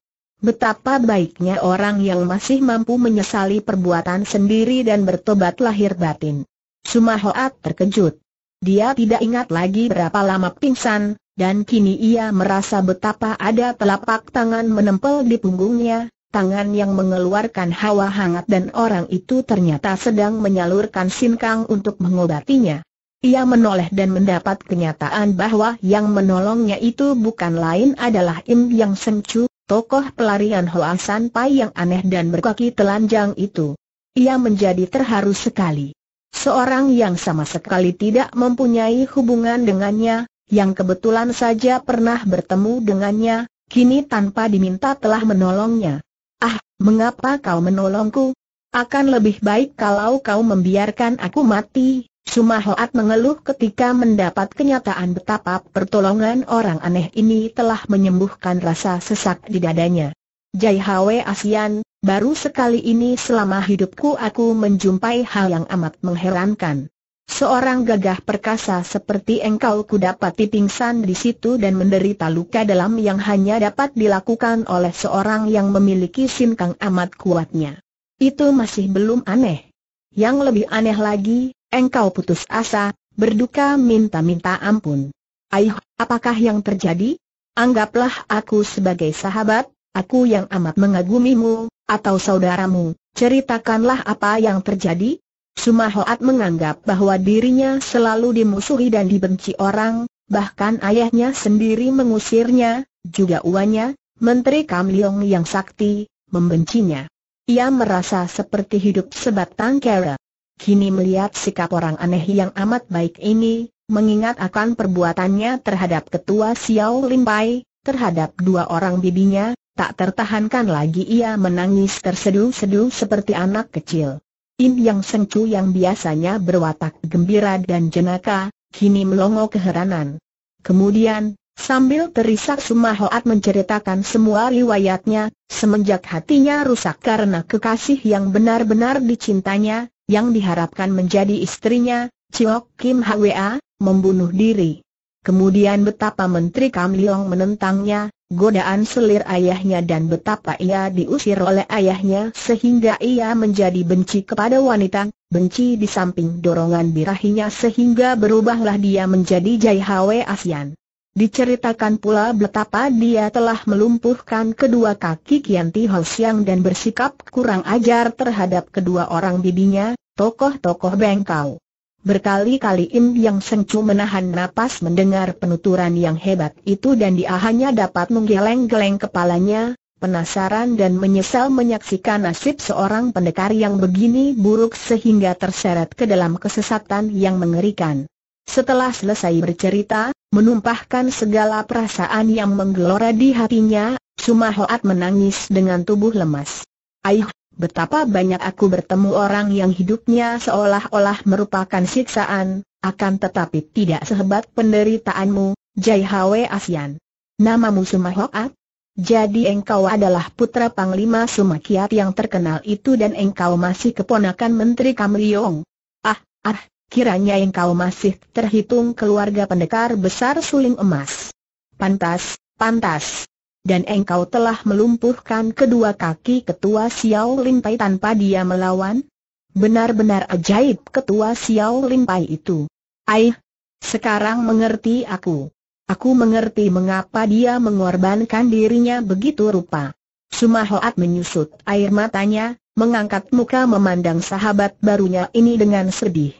S1: Betapa baiknya orang yang masih mampu menyesali perbuatan sendiri dan bertobat lahir batin. Sumahoat terkejut. Dia tidak ingat lagi berapa lama pingsan, dan kini ia merasa betapa ada telapak tangan menempel di punggungnya, tangan yang mengeluarkan hawa hangat dan orang itu ternyata sedang menyalurkan sinkang untuk mengobatinya. Ia menoleh dan mendapat kenyataan bahwa yang menolongnya itu bukan lain adalah Im Yang Sencu, tokoh pelarian Hoa Pai yang aneh dan berkaki telanjang itu. Ia menjadi terharu sekali. Seorang yang sama sekali tidak mempunyai hubungan dengannya, yang kebetulan saja pernah bertemu dengannya, kini tanpa diminta telah menolongnya. Ah, mengapa kau menolongku? Akan lebih baik kalau kau membiarkan aku mati, Sumahoat mengeluh ketika mendapat kenyataan betapa pertolongan orang aneh ini telah menyembuhkan rasa sesak di dadanya. Jai Hwe Asian, baru sekali ini selama hidupku aku menjumpai hal yang amat mengherankan. Seorang gagah perkasa seperti engkau ku dapat pingsan di situ dan menderita luka dalam yang hanya dapat dilakukan oleh seorang yang memiliki sinkang amat kuatnya. Itu masih belum aneh. Yang lebih aneh lagi, engkau putus asa, berduka minta-minta ampun. Aih, apakah yang terjadi? Anggaplah aku sebagai sahabat, aku yang amat mengagumimu, atau saudaramu, ceritakanlah apa yang terjadi. Sumahoat menganggap bahwa dirinya selalu dimusuhi dan dibenci orang, bahkan ayahnya sendiri mengusirnya, juga uannya, Menteri Kam Leong yang sakti, membencinya. Ia merasa seperti hidup sebatang kara. Kini melihat sikap orang aneh yang amat baik ini, mengingat akan perbuatannya terhadap ketua Xiao Limpai, terhadap dua orang bibinya, tak tertahankan lagi ia menangis terseduh-seduh seperti anak kecil. In Yang Sengcu yang biasanya berwatak gembira dan jenaka, kini melongo keheranan. Kemudian, Sambil terisak Sumahoat menceritakan semua riwayatnya, semenjak hatinya rusak karena kekasih yang benar-benar dicintanya, yang diharapkan menjadi istrinya, Chiok Kim Hwa, membunuh diri. Kemudian betapa Menteri Kam Leong menentangnya, godaan selir ayahnya dan betapa ia diusir oleh ayahnya sehingga ia menjadi benci kepada wanita, benci di samping dorongan birahinya sehingga berubahlah dia menjadi Jai Hwa Asian. Diceritakan pula betapa dia telah melumpuhkan kedua kaki Kian Ti Siang dan bersikap kurang ajar terhadap kedua orang bibinya, tokoh-tokoh bengkau. Berkali-kali Im Yang Sengcu menahan napas mendengar penuturan yang hebat itu dan dia hanya dapat menggeleng-geleng kepalanya, penasaran dan menyesal menyaksikan nasib seorang pendekar yang begini buruk sehingga terseret ke dalam kesesatan yang mengerikan. Setelah selesai bercerita, menumpahkan segala perasaan yang menggelora di hatinya, Sumahoat menangis dengan tubuh lemas. Aih, betapa banyak aku bertemu orang yang hidupnya seolah-olah merupakan siksaan, akan tetapi tidak sehebat penderitaanmu, Jai Hwe Asian. Namamu Sumahoat? Jadi engkau adalah putra Panglima Sumakiat yang terkenal itu dan engkau masih keponakan Menteri Kamliong. Ah, ah, Kiranya engkau masih terhitung keluarga pendekar besar suling emas. Pantas, pantas. Dan engkau telah melumpuhkan kedua kaki ketua Xiao limpai tanpa dia melawan? Benar-benar ajaib ketua Xiao limpai itu. Aih, sekarang mengerti aku. Aku mengerti mengapa dia mengorbankan dirinya begitu rupa. Sumahoat menyusut air matanya, mengangkat muka memandang sahabat barunya ini dengan sedih.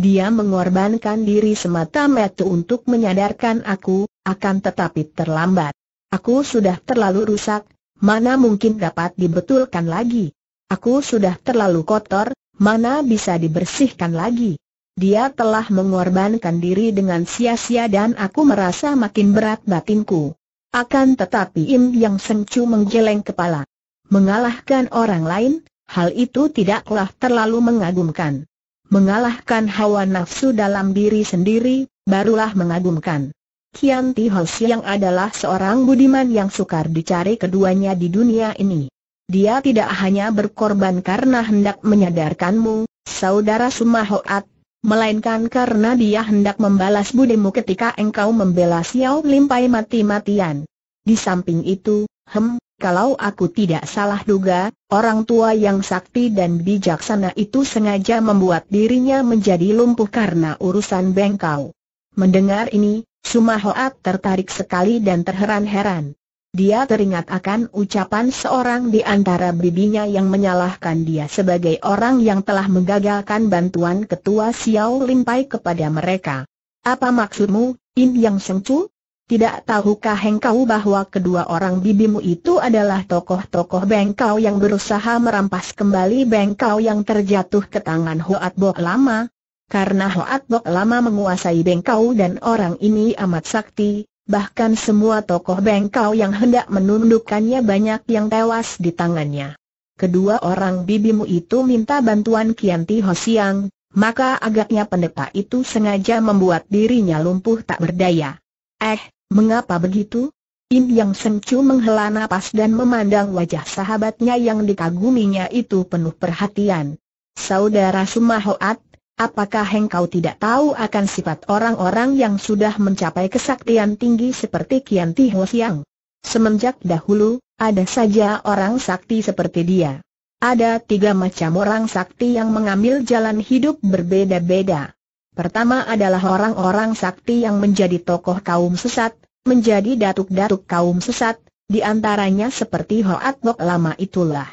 S1: Dia mengorbankan diri semata-mata untuk menyadarkan aku, akan tetapi terlambat. Aku sudah terlalu rusak, mana mungkin dapat dibetulkan lagi. Aku sudah terlalu kotor, mana bisa dibersihkan lagi. Dia telah mengorbankan diri dengan sia-sia dan aku merasa makin berat batinku. Akan tetapi Im Yang sengcu menggeleng kepala. Mengalahkan orang lain, hal itu tidaklah terlalu mengagumkan mengalahkan hawa nafsu dalam diri sendiri, barulah mengagumkan. Kian Ti Ho Siang adalah seorang budiman yang sukar dicari keduanya di dunia ini. Dia tidak hanya berkorban karena hendak menyadarkanmu, saudara Sumahoat, melainkan karena dia hendak membalas budimu ketika engkau membela Xiao Limpai mati-matian. Di samping itu, hem, kalau aku tidak salah duga, orang tua yang sakti dan bijaksana itu sengaja membuat dirinya menjadi lumpuh karena urusan bengkau. Mendengar ini, Sumahoat tertarik sekali dan terheran-heran. Dia teringat akan ucapan seorang di antara bibinya yang menyalahkan dia sebagai orang yang telah menggagalkan bantuan ketua Xiao Limpai kepada mereka. Apa maksudmu, In Yang Sengcu? Tidak tahukah engkau bahwa kedua orang bibimu itu adalah tokoh-tokoh bengkau yang berusaha merampas kembali bengkau yang terjatuh ke tangan Hoat Bok Lama? Karena Hoat Bok Lama menguasai bengkau dan orang ini amat sakti, bahkan semua tokoh bengkau yang hendak menundukkannya banyak yang tewas di tangannya. Kedua orang bibimu itu minta bantuan Kianti Hosiang, maka agaknya pendeta itu sengaja membuat dirinya lumpuh tak berdaya. Eh, Mengapa begitu? Im Yang sengcu menghela nafas dan memandang wajah sahabatnya yang dikaguminya itu penuh perhatian. Saudara Sumahoat, apakah engkau tidak tahu akan sifat orang-orang yang sudah mencapai kesaktian tinggi seperti Kian Ti Ho Siang? Semenjak dahulu, ada saja orang sakti seperti dia. Ada tiga macam orang sakti yang mengambil jalan hidup berbeda-beda. Pertama adalah orang-orang sakti yang menjadi tokoh kaum sesat, menjadi datuk-datuk kaum sesat, di antaranya seperti Hoat Bok lama itulah.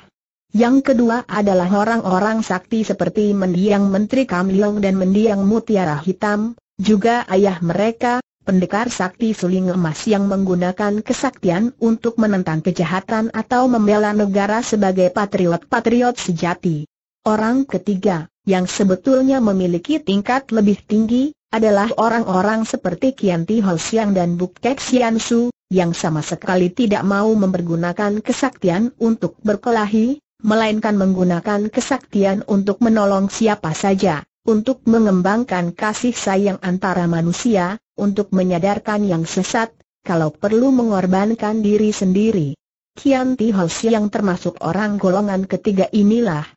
S1: Yang kedua adalah orang-orang sakti seperti mendiang Menteri Kamliong dan mendiang Mutiara Hitam, juga ayah mereka, pendekar sakti suling emas yang menggunakan kesaktian untuk menentang kejahatan atau membela negara sebagai patriot-patriot sejati. Orang ketiga, yang sebetulnya memiliki tingkat lebih tinggi, adalah orang-orang seperti Kian Ti Ho Siang dan Buk Kek Sian Su, yang sama sekali tidak mau mempergunakan kesaktian untuk berkelahi, melainkan menggunakan kesaktian untuk menolong siapa saja, untuk mengembangkan kasih sayang antara manusia, untuk menyadarkan yang sesat, kalau perlu mengorbankan diri sendiri. Kian Ti Ho Siang termasuk orang golongan ketiga inilah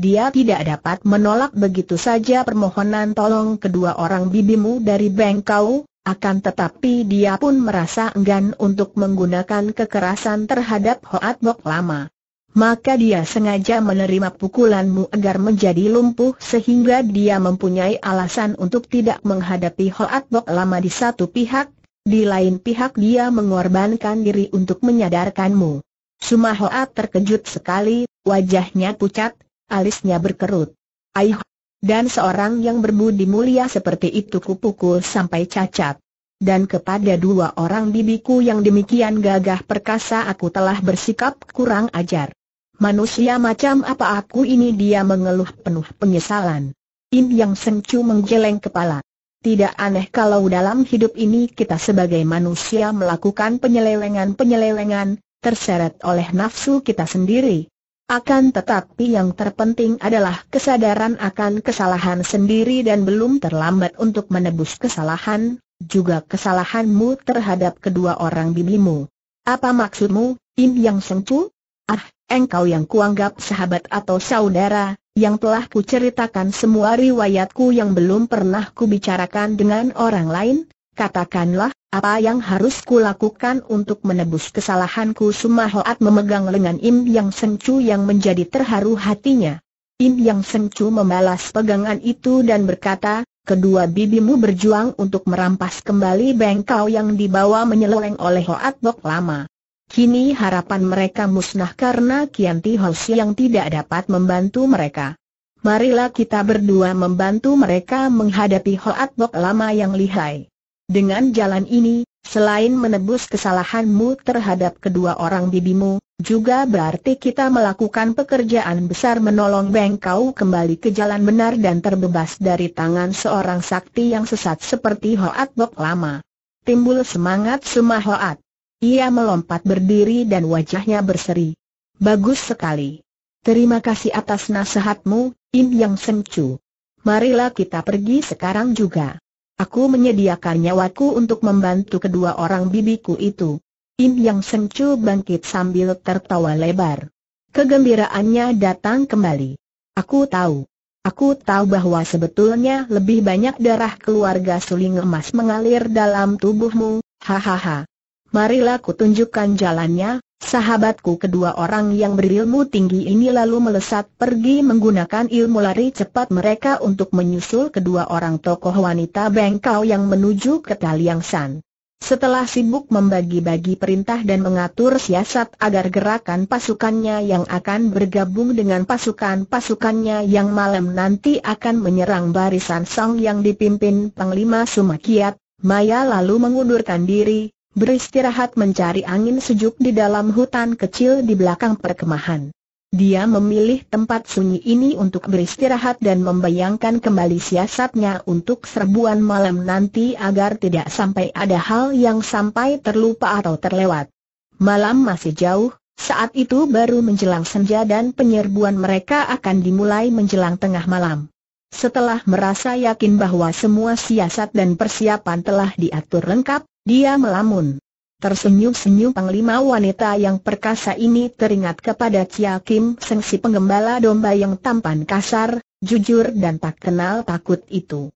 S1: dia tidak dapat menolak begitu saja permohonan tolong kedua orang bibimu dari Bengkau, akan tetapi dia pun merasa enggan untuk menggunakan kekerasan terhadap Hoat Bok lama. Maka dia sengaja menerima pukulanmu agar menjadi lumpuh sehingga dia mempunyai alasan untuk tidak menghadapi Hoat Bok lama di satu pihak, di lain pihak dia mengorbankan diri untuk menyadarkanmu. Sumahoat terkejut sekali, wajahnya pucat, alisnya berkerut. Aih! Dan seorang yang berbudi mulia seperti itu kupukul sampai cacat. Dan kepada dua orang bibiku yang demikian gagah perkasa aku telah bersikap kurang ajar. Manusia macam apa aku ini dia mengeluh penuh penyesalan. Im Yang Sengcu menggeleng kepala. Tidak aneh kalau dalam hidup ini kita sebagai manusia melakukan penyelewengan-penyelewengan, terseret oleh nafsu kita sendiri. Akan tetapi yang terpenting adalah kesadaran akan kesalahan sendiri dan belum terlambat untuk menebus kesalahan, juga kesalahanmu terhadap kedua orang bibimu. Apa maksudmu, Im Yang Sengcu? Ah, engkau yang kuanggap sahabat atau saudara, yang telah kuceritakan semua riwayatku yang belum pernah kubicarakan dengan orang lain, Katakanlah, apa yang harus kulakukan untuk menebus kesalahanku Sumahoat memegang lengan Im Yang Sencu yang menjadi terharu hatinya. Im Yang Sencu membalas pegangan itu dan berkata, kedua bibimu berjuang untuk merampas kembali bengkau yang dibawa menyeleng oleh Hoat Bok lama. Kini harapan mereka musnah karena Kian Ti yang tidak dapat membantu mereka. Marilah kita berdua membantu mereka menghadapi Hoat Bok lama yang lihai. Dengan jalan ini, selain menebus kesalahanmu terhadap kedua orang bibimu, juga berarti kita melakukan pekerjaan besar menolong Bengkau kembali ke jalan benar dan terbebas dari tangan seorang sakti yang sesat seperti Hoat Bok Lama. Timbul semangat Suma Hoat. Ia melompat berdiri dan wajahnya berseri. Bagus sekali. Terima kasih atas nasihatmu, Im Yang Sengcu. Marilah kita pergi sekarang juga. Aku menyediakan nyawaku untuk membantu kedua orang bibiku itu. Im Yang Sengcu bangkit sambil tertawa lebar. Kegembiraannya datang kembali. Aku tahu. Aku tahu bahwa sebetulnya lebih banyak darah keluarga suling emas mengalir dalam tubuhmu, hahaha. Marilah kutunjukkan jalannya, Sahabatku kedua orang yang berilmu tinggi ini lalu melesat pergi menggunakan ilmu lari cepat mereka untuk menyusul kedua orang tokoh wanita bengkau yang menuju ke Taliang San. Setelah sibuk membagi-bagi perintah dan mengatur siasat agar gerakan pasukannya yang akan bergabung dengan pasukan-pasukannya yang malam nanti akan menyerang barisan Song yang dipimpin Panglima Sumakiat, Maya lalu mengundurkan diri, beristirahat mencari angin sejuk di dalam hutan kecil di belakang perkemahan. Dia memilih tempat sunyi ini untuk beristirahat dan membayangkan kembali siasatnya untuk serbuan malam nanti agar tidak sampai ada hal yang sampai terlupa atau terlewat. Malam masih jauh, saat itu baru menjelang senja dan penyerbuan mereka akan dimulai menjelang tengah malam. Setelah merasa yakin bahwa semua siasat dan persiapan telah diatur lengkap, dia melamun. Tersenyum-senyum panglima wanita yang perkasa ini teringat kepada Cia Kim Seng si penggembala domba yang tampan kasar, jujur dan tak kenal takut itu.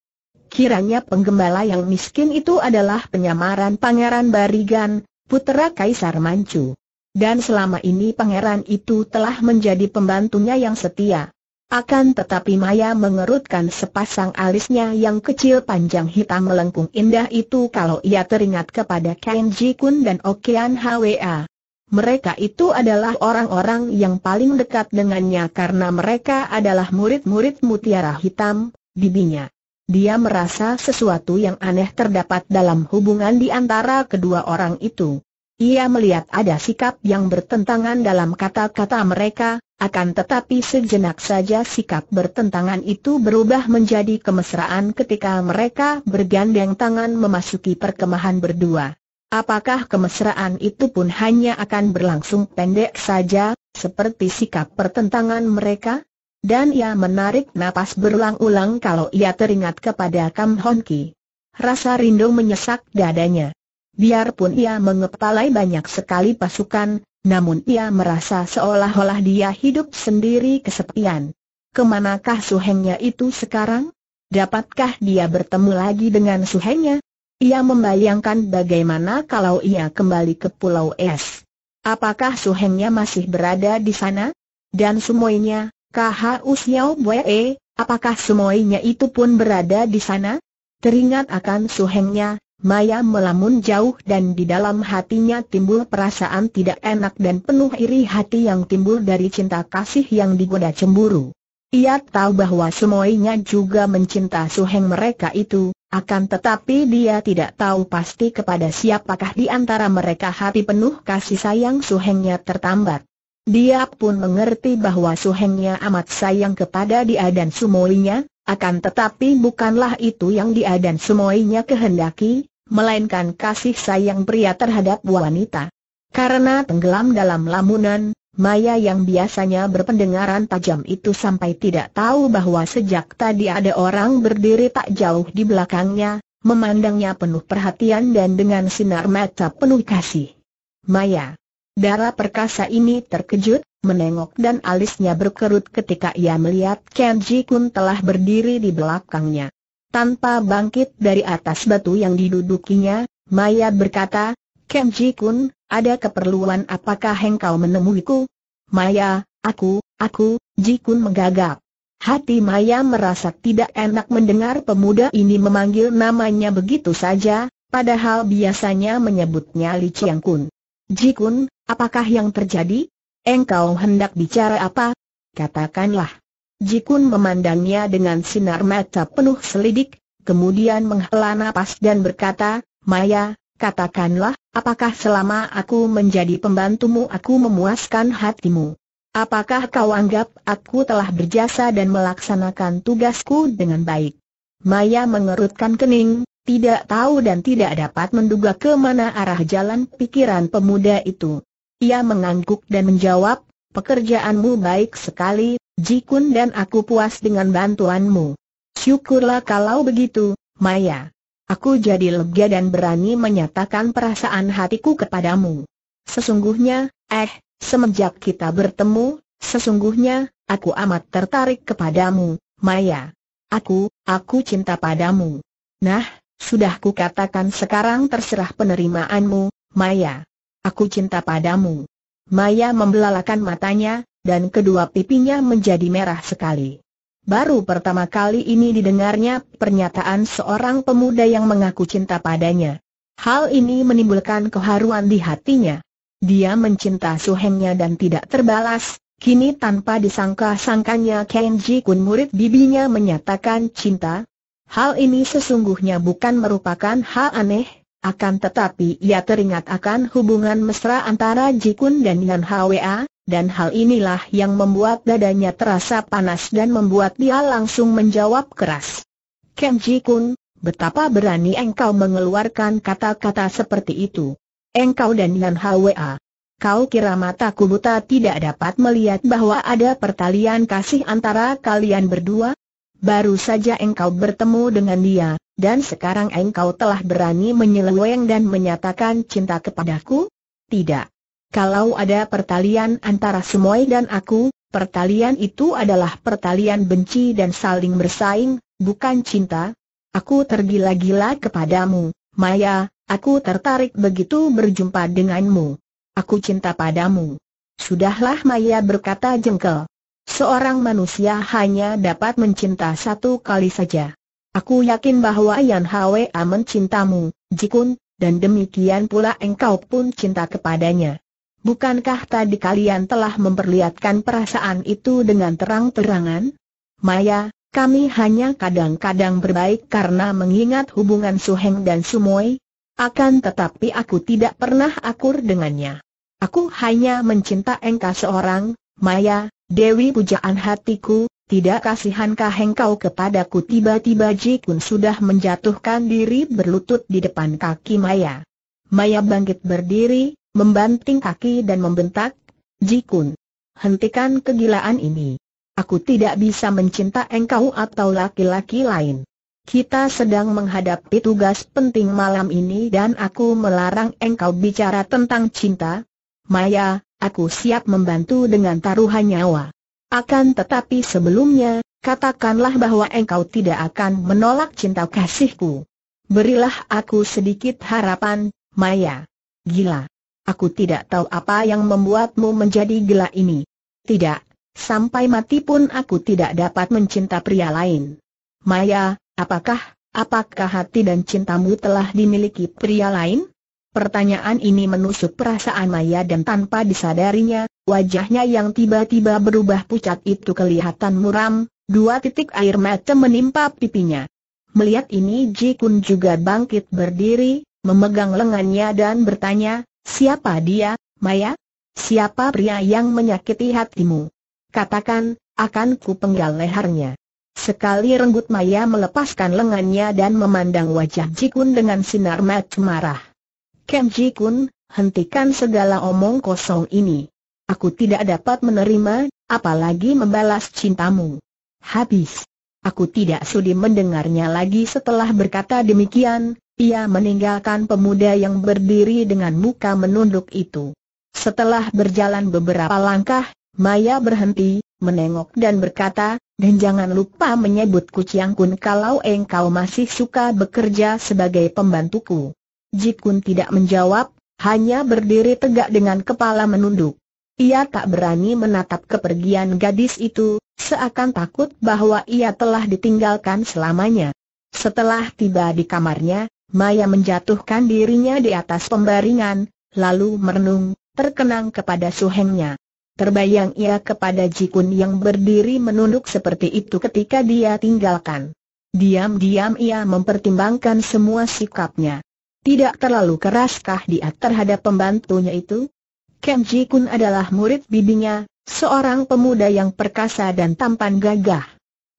S1: Kiranya penggembala yang miskin itu adalah penyamaran Pangeran Barigan, putera Kaisar Manchu. Dan selama ini pangeran itu telah menjadi pembantunya yang setia. Akan tetapi Maya mengerutkan sepasang alisnya yang kecil panjang hitam melengkung indah itu kalau ia teringat kepada Kenji Kun dan Okean Hwa. Mereka itu adalah orang-orang yang paling dekat dengannya karena mereka adalah murid-murid mutiara hitam, bibinya. Dia merasa sesuatu yang aneh terdapat dalam hubungan di antara kedua orang itu. Ia melihat ada sikap yang bertentangan dalam kata-kata mereka, akan tetapi sejenak saja sikap bertentangan itu berubah menjadi kemesraan ketika mereka bergandeng tangan memasuki perkemahan berdua. Apakah kemesraan itu pun hanya akan berlangsung pendek saja, seperti sikap pertentangan mereka? Dan ia menarik napas berulang-ulang kalau ia teringat kepada Kam Hon Ki. Rasa rindu menyesak dadanya. Biarpun ia mengepalai banyak sekali pasukan, namun ia merasa seolah-olah dia hidup sendiri kesepian. Kemanakah suhengnya itu sekarang? Dapatkah dia bertemu lagi dengan suhengnya? Ia membayangkan bagaimana kalau ia kembali ke Pulau Es. Apakah suhengnya masih berada di sana? Dan semuanya, KHU Usiau Bwe, apakah semuanya itu pun berada di sana? Teringat akan suhengnya, Maya melamun jauh dan di dalam hatinya timbul perasaan tidak enak dan penuh iri hati yang timbul dari cinta kasih yang digoda cemburu. Ia tahu bahwa semuanya juga mencinta suheng mereka itu, akan tetapi dia tidak tahu pasti kepada siapakah di antara mereka hati penuh kasih sayang suhengnya tertambat. Dia pun mengerti bahwa suhengnya amat sayang kepada dia dan sumoinya, akan tetapi bukanlah itu yang dia dan semuanya kehendaki, melainkan kasih sayang pria terhadap wanita. Karena tenggelam dalam lamunan, Maya yang biasanya berpendengaran tajam itu sampai tidak tahu bahwa sejak tadi ada orang berdiri tak jauh di belakangnya, memandangnya penuh perhatian dan dengan sinar mata penuh kasih. Maya. Darah perkasa ini terkejut, menengok dan alisnya berkerut ketika ia melihat Kenji Kun telah berdiri di belakangnya. Tanpa bangkit dari atas batu yang didudukinya, Maya berkata, Kenji Kun, ada keperluan apakah engkau menemuiku? Maya, aku, aku, Jikun menggagap. Hati Maya merasa tidak enak mendengar pemuda ini memanggil namanya begitu saja, padahal biasanya menyebutnya Li Chiang Kun. Jikun, apakah yang terjadi? Engkau hendak bicara apa? Katakanlah. Jikun memandangnya dengan sinar mata penuh selidik, kemudian menghela nafas dan berkata, Maya, katakanlah, apakah selama aku menjadi pembantumu aku memuaskan hatimu? Apakah kau anggap aku telah berjasa dan melaksanakan tugasku dengan baik? Maya mengerutkan kening, tidak tahu dan tidak dapat menduga kemana arah jalan pikiran pemuda itu. Ia mengangguk dan menjawab, pekerjaanmu baik sekali, Jikun dan aku puas dengan bantuanmu. Syukurlah kalau begitu, Maya. Aku jadi lega dan berani menyatakan perasaan hatiku kepadamu. Sesungguhnya, eh, semenjak kita bertemu, sesungguhnya, aku amat tertarik kepadamu, Maya. Aku, aku cinta padamu. Nah, sudah kukatakan sekarang terserah penerimaanmu, Maya. Aku cinta padamu. Maya membelalakan matanya, dan kedua pipinya menjadi merah sekali. Baru pertama kali ini didengarnya pernyataan seorang pemuda yang mengaku cinta padanya. Hal ini menimbulkan keharuan di hatinya. Dia mencinta suhengnya dan tidak terbalas, Kini tanpa disangka-sangkanya Kenji Kun murid bibinya menyatakan cinta. Hal ini sesungguhnya bukan merupakan hal aneh, akan tetapi ia teringat akan hubungan mesra antara Jikun dan Yan Hwa, dan hal inilah yang membuat dadanya terasa panas dan membuat dia langsung menjawab keras. Ken Jikun, betapa berani engkau mengeluarkan kata-kata seperti itu. Engkau dan Yan Hwa. Kau kira mataku buta tidak dapat melihat bahwa ada pertalian kasih antara kalian berdua? Baru saja engkau bertemu dengan dia, dan sekarang engkau telah berani menyeleweng dan menyatakan cinta kepadaku? Tidak. Kalau ada pertalian antara Sumoy dan aku, pertalian itu adalah pertalian benci dan saling bersaing, bukan cinta. Aku tergila-gila kepadamu, Maya, aku tertarik begitu berjumpa denganmu. Aku cinta padamu. Sudahlah Maya berkata jengkel. Seorang manusia hanya dapat mencinta satu kali saja. Aku yakin bahwa Yan Hwa cintamu, Jikun, dan demikian pula engkau pun cinta kepadanya. Bukankah tadi kalian telah memperlihatkan perasaan itu dengan terang-terangan? Maya, kami hanya kadang-kadang berbaik karena mengingat hubungan Su Heng dan Sumoy. Akan tetapi aku tidak pernah akur dengannya. Aku hanya mencinta engkau seorang, Maya, Dewi pujaan hatiku, tidak kasihankah engkau kepadaku tiba-tiba Jikun sudah menjatuhkan diri berlutut di depan kaki Maya. Maya bangkit berdiri, membanting kaki dan membentak, Jikun, hentikan kegilaan ini. Aku tidak bisa mencinta engkau atau laki-laki lain. Kita sedang menghadapi tugas penting malam ini dan aku melarang engkau bicara tentang cinta. Maya, aku siap membantu dengan taruhan nyawa. Akan tetapi sebelumnya, katakanlah bahwa engkau tidak akan menolak cinta kasihku. Berilah aku sedikit harapan, Maya. Gila. Aku tidak tahu apa yang membuatmu menjadi gila ini. Tidak, sampai mati pun aku tidak dapat mencinta pria lain. Maya, apakah, apakah hati dan cintamu telah dimiliki pria lain? Pertanyaan ini menusuk perasaan Maya dan tanpa disadarinya, wajahnya yang tiba-tiba berubah pucat itu kelihatan muram, dua titik air mata menimpa pipinya. Melihat ini Ji Kun juga bangkit berdiri, memegang lengannya dan bertanya, siapa dia, Maya? Siapa pria yang menyakiti hatimu? Katakan, akan ku penggal lehernya. Sekali renggut Maya melepaskan lengannya dan memandang wajah Ji Kun dengan sinar mata marah. Kenji Kun, hentikan segala omong kosong ini. Aku tidak dapat menerima, apalagi membalas cintamu. Habis. Aku tidak sudi mendengarnya lagi setelah berkata demikian, ia meninggalkan pemuda yang berdiri dengan muka menunduk itu. Setelah berjalan beberapa langkah, Maya berhenti, menengok dan berkata, dan jangan lupa menyebutku Ciang Kun kalau engkau masih suka bekerja sebagai pembantuku. Jikun tidak menjawab, hanya berdiri tegak dengan kepala menunduk. Ia tak berani menatap kepergian gadis itu, seakan takut bahwa ia telah ditinggalkan selamanya. Setelah tiba di kamarnya, Maya menjatuhkan dirinya di atas pembaringan, lalu merenung, terkenang kepada suhengnya. Terbayang ia kepada Jikun yang berdiri menunduk seperti itu ketika dia tinggalkan. Diam-diam ia mempertimbangkan semua sikapnya. Tidak terlalu keraskah dia terhadap pembantunya itu? Kenji Kun adalah murid bibinya, seorang pemuda yang perkasa dan tampan gagah.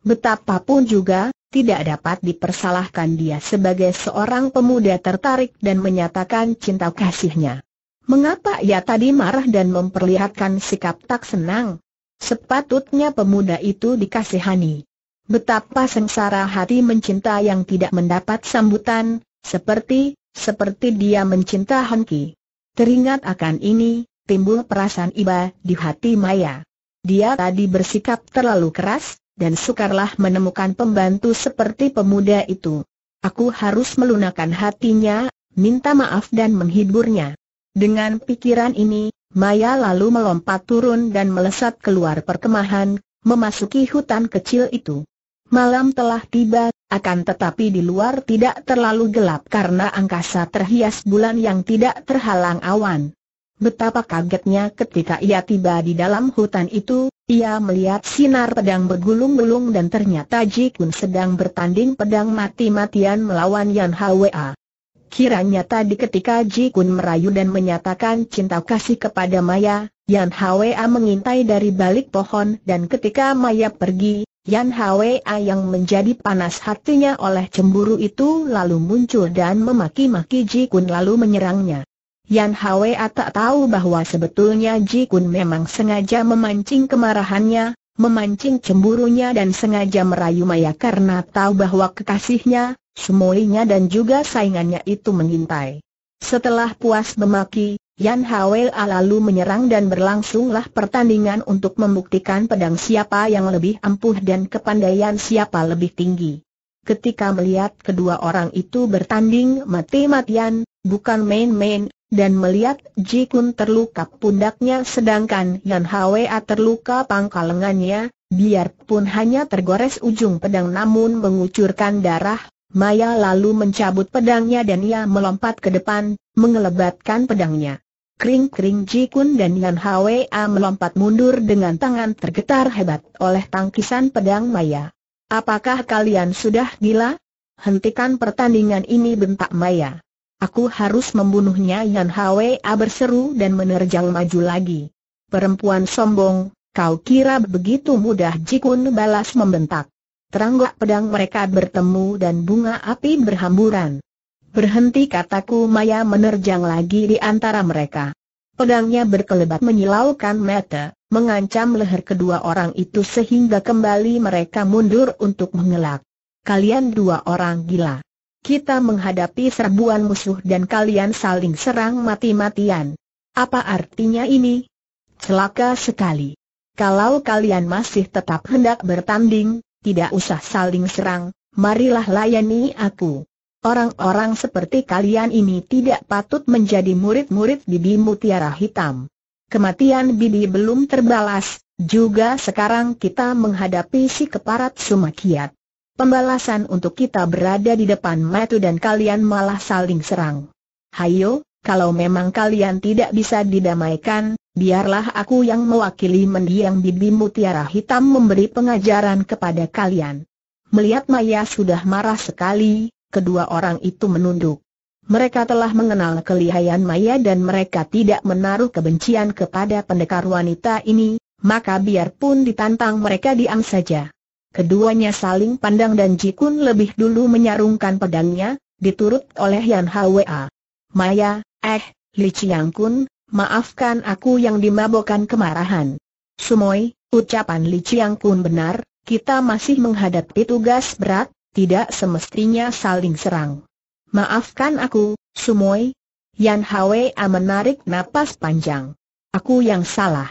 S1: Betapapun juga, tidak dapat dipersalahkan dia sebagai seorang pemuda tertarik dan menyatakan cinta kasihnya. Mengapa ia tadi marah dan memperlihatkan sikap tak senang? Sepatutnya pemuda itu dikasihani. Betapa sengsara hati mencinta yang tidak mendapat sambutan, seperti, seperti dia mencinta Hongki. Teringat akan ini, timbul perasaan iba di hati Maya. Dia tadi bersikap terlalu keras, dan sukarlah menemukan pembantu seperti pemuda itu. Aku harus melunakkan hatinya, minta maaf dan menghiburnya. Dengan pikiran ini, Maya lalu melompat turun dan melesat keluar perkemahan, memasuki hutan kecil itu. Malam telah tiba, akan tetapi di luar tidak terlalu gelap karena angkasa terhias bulan yang tidak terhalang awan. Betapa kagetnya ketika ia tiba di dalam hutan itu, ia melihat sinar pedang bergulung-gulung dan ternyata Jikun sedang bertanding pedang mati-matian melawan Yan Hwa. Kiranya tadi ketika Jikun merayu dan menyatakan cinta kasih kepada Maya, Yan Hwa mengintai dari balik pohon dan ketika Maya pergi, Yan Hwa yang menjadi panas hatinya oleh cemburu itu lalu muncul dan memaki-maki Ji Kun lalu menyerangnya. Yan Hwa tak tahu bahwa sebetulnya Ji Kun memang sengaja memancing kemarahannya, memancing cemburunya dan sengaja merayu Maya karena tahu bahwa kekasihnya, semuanya dan juga saingannya itu mengintai. Setelah puas memaki, Yan Hwei lalu menyerang dan berlangsunglah pertandingan untuk membuktikan pedang siapa yang lebih ampuh dan kepandaian siapa lebih tinggi. Ketika melihat kedua orang itu bertanding mati-matian, bukan main-main, dan melihat Ji Kun terluka pundaknya sedangkan Yan Hwei terluka pangkal lengannya, biarpun hanya tergores ujung pedang namun mengucurkan darah, Maya lalu mencabut pedangnya dan ia melompat ke depan, mengelebatkan pedangnya. Kring-kring Jikun dan Yan Hwa melompat mundur dengan tangan tergetar hebat oleh tangkisan pedang Maya. Apakah kalian sudah gila? Hentikan pertandingan ini bentak Maya. Aku harus membunuhnya Yan Hwa berseru dan menerjang maju lagi. Perempuan sombong, kau kira begitu mudah Jikun balas membentak. Teranggak pedang mereka bertemu dan bunga api berhamburan. Berhenti kataku Maya menerjang lagi di antara mereka. Pedangnya berkelebat menyilaukan mata, mengancam leher kedua orang itu sehingga kembali mereka mundur untuk mengelak. Kalian dua orang gila. Kita menghadapi serbuan musuh dan kalian saling serang mati-matian. Apa artinya ini? Celaka sekali. Kalau kalian masih tetap hendak bertanding, tidak usah saling serang, marilah layani aku. Orang-orang seperti kalian ini tidak patut menjadi murid-murid Bibi Mutiara Hitam. Kematian Bibi belum terbalas, juga sekarang kita menghadapi si keparat Sumakiat. Pembalasan untuk kita berada di depan matu dan kalian malah saling serang. Hayo, kalau memang kalian tidak bisa didamaikan, biarlah aku yang mewakili mendiang Bibi Mutiara Hitam memberi pengajaran kepada kalian. Melihat Maya sudah marah sekali, kedua orang itu menunduk. Mereka telah mengenal kelihayan Maya dan mereka tidak menaruh kebencian kepada pendekar wanita ini, maka biarpun ditantang mereka diam saja. Keduanya saling pandang dan Jikun lebih dulu menyarungkan pedangnya, diturut oleh Yan Hwa. Maya, eh, Li Chiang Kun, maafkan aku yang dimabokkan kemarahan. Sumoi, ucapan Li Chiang Kun benar, kita masih menghadapi tugas berat, tidak semestinya saling serang. Maafkan aku, Sumoy. Yan Hwa menarik napas panjang. Aku yang salah.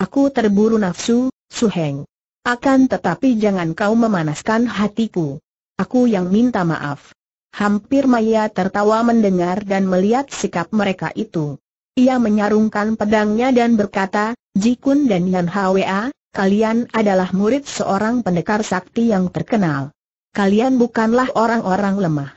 S1: Aku terburu nafsu, Suheng. Akan tetapi jangan kau memanaskan hatiku. Aku yang minta maaf. Hampir Maya tertawa mendengar dan melihat sikap mereka itu. Ia menyarungkan pedangnya dan berkata, Jikun dan Yan Hwa, kalian adalah murid seorang pendekar sakti yang terkenal kalian bukanlah orang-orang lemah.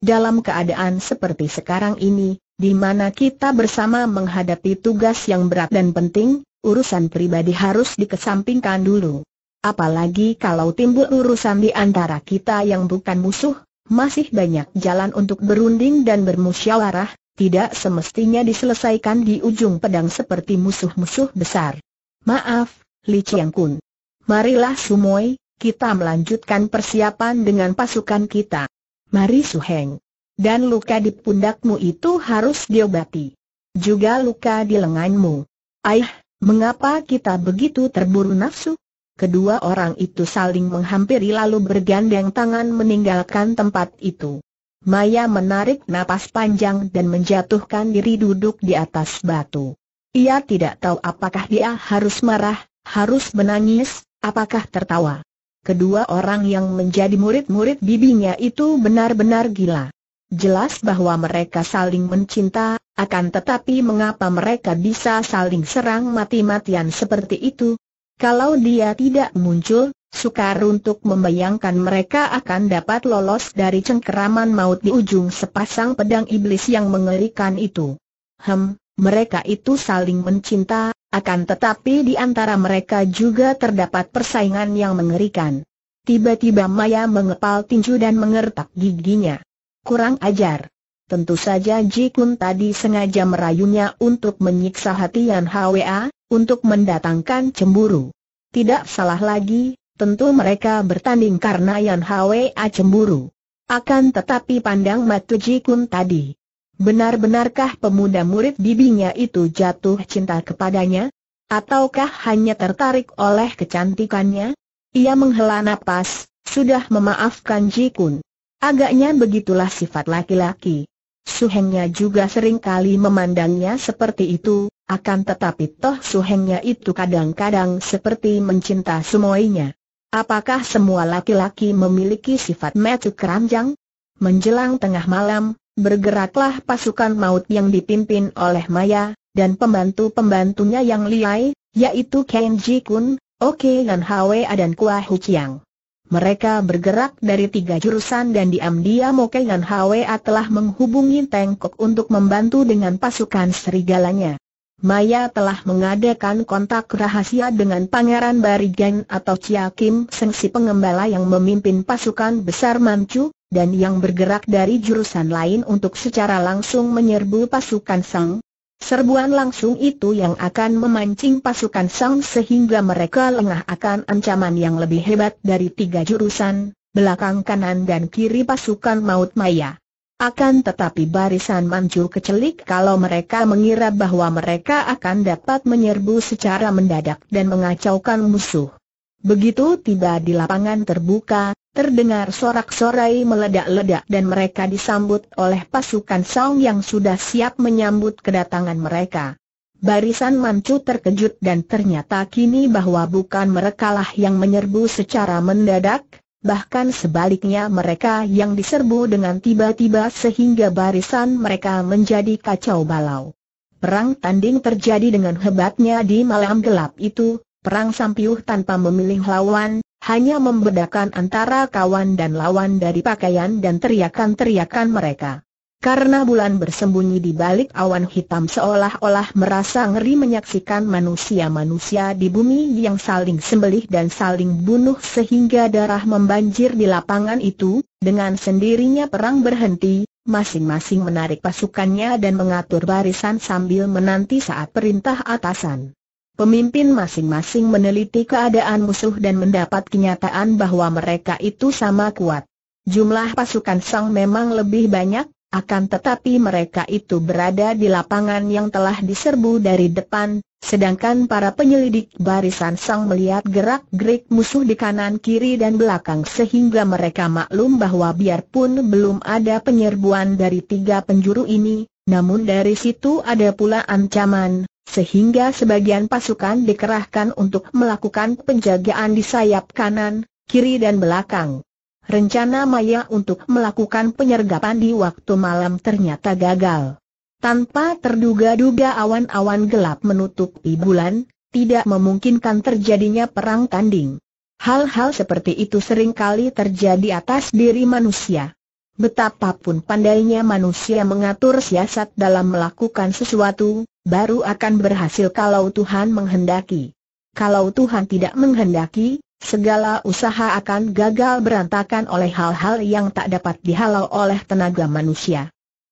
S1: Dalam keadaan seperti sekarang ini, di mana kita bersama menghadapi tugas yang berat dan penting, urusan pribadi harus dikesampingkan dulu. Apalagi kalau timbul urusan di antara kita yang bukan musuh, masih banyak jalan untuk berunding dan bermusyawarah, tidak semestinya diselesaikan di ujung pedang seperti musuh-musuh besar. Maaf, Li Chiang Kun. Marilah Sumoi, kita melanjutkan persiapan dengan pasukan kita. Mari Su Heng. Dan luka di pundakmu itu harus diobati. Juga luka di lenganmu. Aih, mengapa kita begitu terburu nafsu? Kedua orang itu saling menghampiri lalu bergandeng tangan meninggalkan tempat itu. Maya menarik napas panjang dan menjatuhkan diri duduk di atas batu. Ia tidak tahu apakah dia harus marah, harus menangis, apakah tertawa. Kedua orang yang menjadi murid-murid bibinya itu benar-benar gila. Jelas bahwa mereka saling mencinta, akan tetapi mengapa mereka bisa saling serang mati-matian seperti itu? Kalau dia tidak muncul, sukar untuk membayangkan mereka akan dapat lolos dari cengkeraman maut di ujung sepasang pedang iblis yang mengerikan itu. Hem, mereka itu saling mencinta, akan tetapi di antara mereka juga terdapat persaingan yang mengerikan. Tiba-tiba Maya mengepal tinju dan mengertak giginya. Kurang ajar. Tentu saja Jikun tadi sengaja merayunya untuk menyiksa hati Yan Hwa, untuk mendatangkan cemburu. Tidak salah lagi, tentu mereka bertanding karena Yan Hwa cemburu. Akan tetapi pandang mata Jikun tadi. Benar-benarkah pemuda murid bibinya itu jatuh cinta kepadanya? Ataukah hanya tertarik oleh kecantikannya? Ia menghela napas, sudah memaafkan Jikun. Agaknya begitulah sifat laki-laki. Suhengnya juga seringkali memandangnya seperti itu, akan tetapi toh suhengnya itu kadang-kadang seperti mencinta semuanya. Apakah semua laki-laki memiliki sifat metu keranjang? Menjelang tengah malam, bergeraklah pasukan maut yang dipimpin oleh Maya, dan pembantu-pembantunya yang liai, yaitu Kenji Kun, Oke dan Hwa dan Kua Hu Chiang. Mereka bergerak dari tiga jurusan dan diam-diam Oke dan Hwa telah menghubungi Tengkok untuk membantu dengan pasukan serigalanya. Maya telah mengadakan kontak rahasia dengan Pangeran Barigan atau Chia Kim Seng si pengembala yang memimpin pasukan besar Manchu, dan yang bergerak dari jurusan lain untuk secara langsung menyerbu pasukan Sang. Serbuan langsung itu yang akan memancing pasukan Sang sehingga mereka lengah akan ancaman yang lebih hebat dari tiga jurusan, belakang kanan dan kiri pasukan maut Maya. Akan tetapi barisan Manchu kecelik kalau mereka mengira bahwa mereka akan dapat menyerbu secara mendadak dan mengacaukan musuh. Begitu tiba di lapangan terbuka, terdengar sorak-sorai meledak-ledak dan mereka disambut oleh pasukan Saung yang sudah siap menyambut kedatangan mereka. Barisan Manchu terkejut dan ternyata kini bahwa bukan merekalah yang menyerbu secara mendadak, bahkan sebaliknya mereka yang diserbu dengan tiba-tiba sehingga barisan mereka menjadi kacau balau. Perang tanding terjadi dengan hebatnya di malam gelap itu, perang sampiuh tanpa memilih lawan, hanya membedakan antara kawan dan lawan dari pakaian dan teriakan-teriakan mereka. Karena bulan bersembunyi di balik awan hitam seolah-olah merasa ngeri menyaksikan manusia-manusia di bumi yang saling sembelih dan saling bunuh sehingga darah membanjir di lapangan itu, dengan sendirinya perang berhenti, masing-masing menarik pasukannya dan mengatur barisan sambil menanti saat perintah atasan. Pemimpin masing-masing meneliti keadaan musuh dan mendapat kenyataan bahwa mereka itu sama kuat. Jumlah pasukan Sang memang lebih banyak, akan tetapi mereka itu berada di lapangan yang telah diserbu dari depan, sedangkan para penyelidik barisan sang melihat gerak-gerik musuh di kanan kiri dan belakang sehingga mereka maklum bahwa biarpun belum ada penyerbuan dari tiga penjuru ini, namun dari situ ada pula ancaman, sehingga sebagian pasukan dikerahkan untuk melakukan penjagaan di sayap kanan, kiri dan belakang rencana Maya untuk melakukan penyergapan di waktu malam ternyata gagal. Tanpa terduga-duga awan-awan gelap menutupi bulan, tidak memungkinkan terjadinya perang tanding. Hal-hal seperti itu sering kali terjadi atas diri manusia. Betapapun pandainya manusia mengatur siasat dalam melakukan sesuatu, baru akan berhasil kalau Tuhan menghendaki. Kalau Tuhan tidak menghendaki, Segala usaha akan gagal berantakan oleh hal-hal yang tak dapat dihalau oleh tenaga manusia.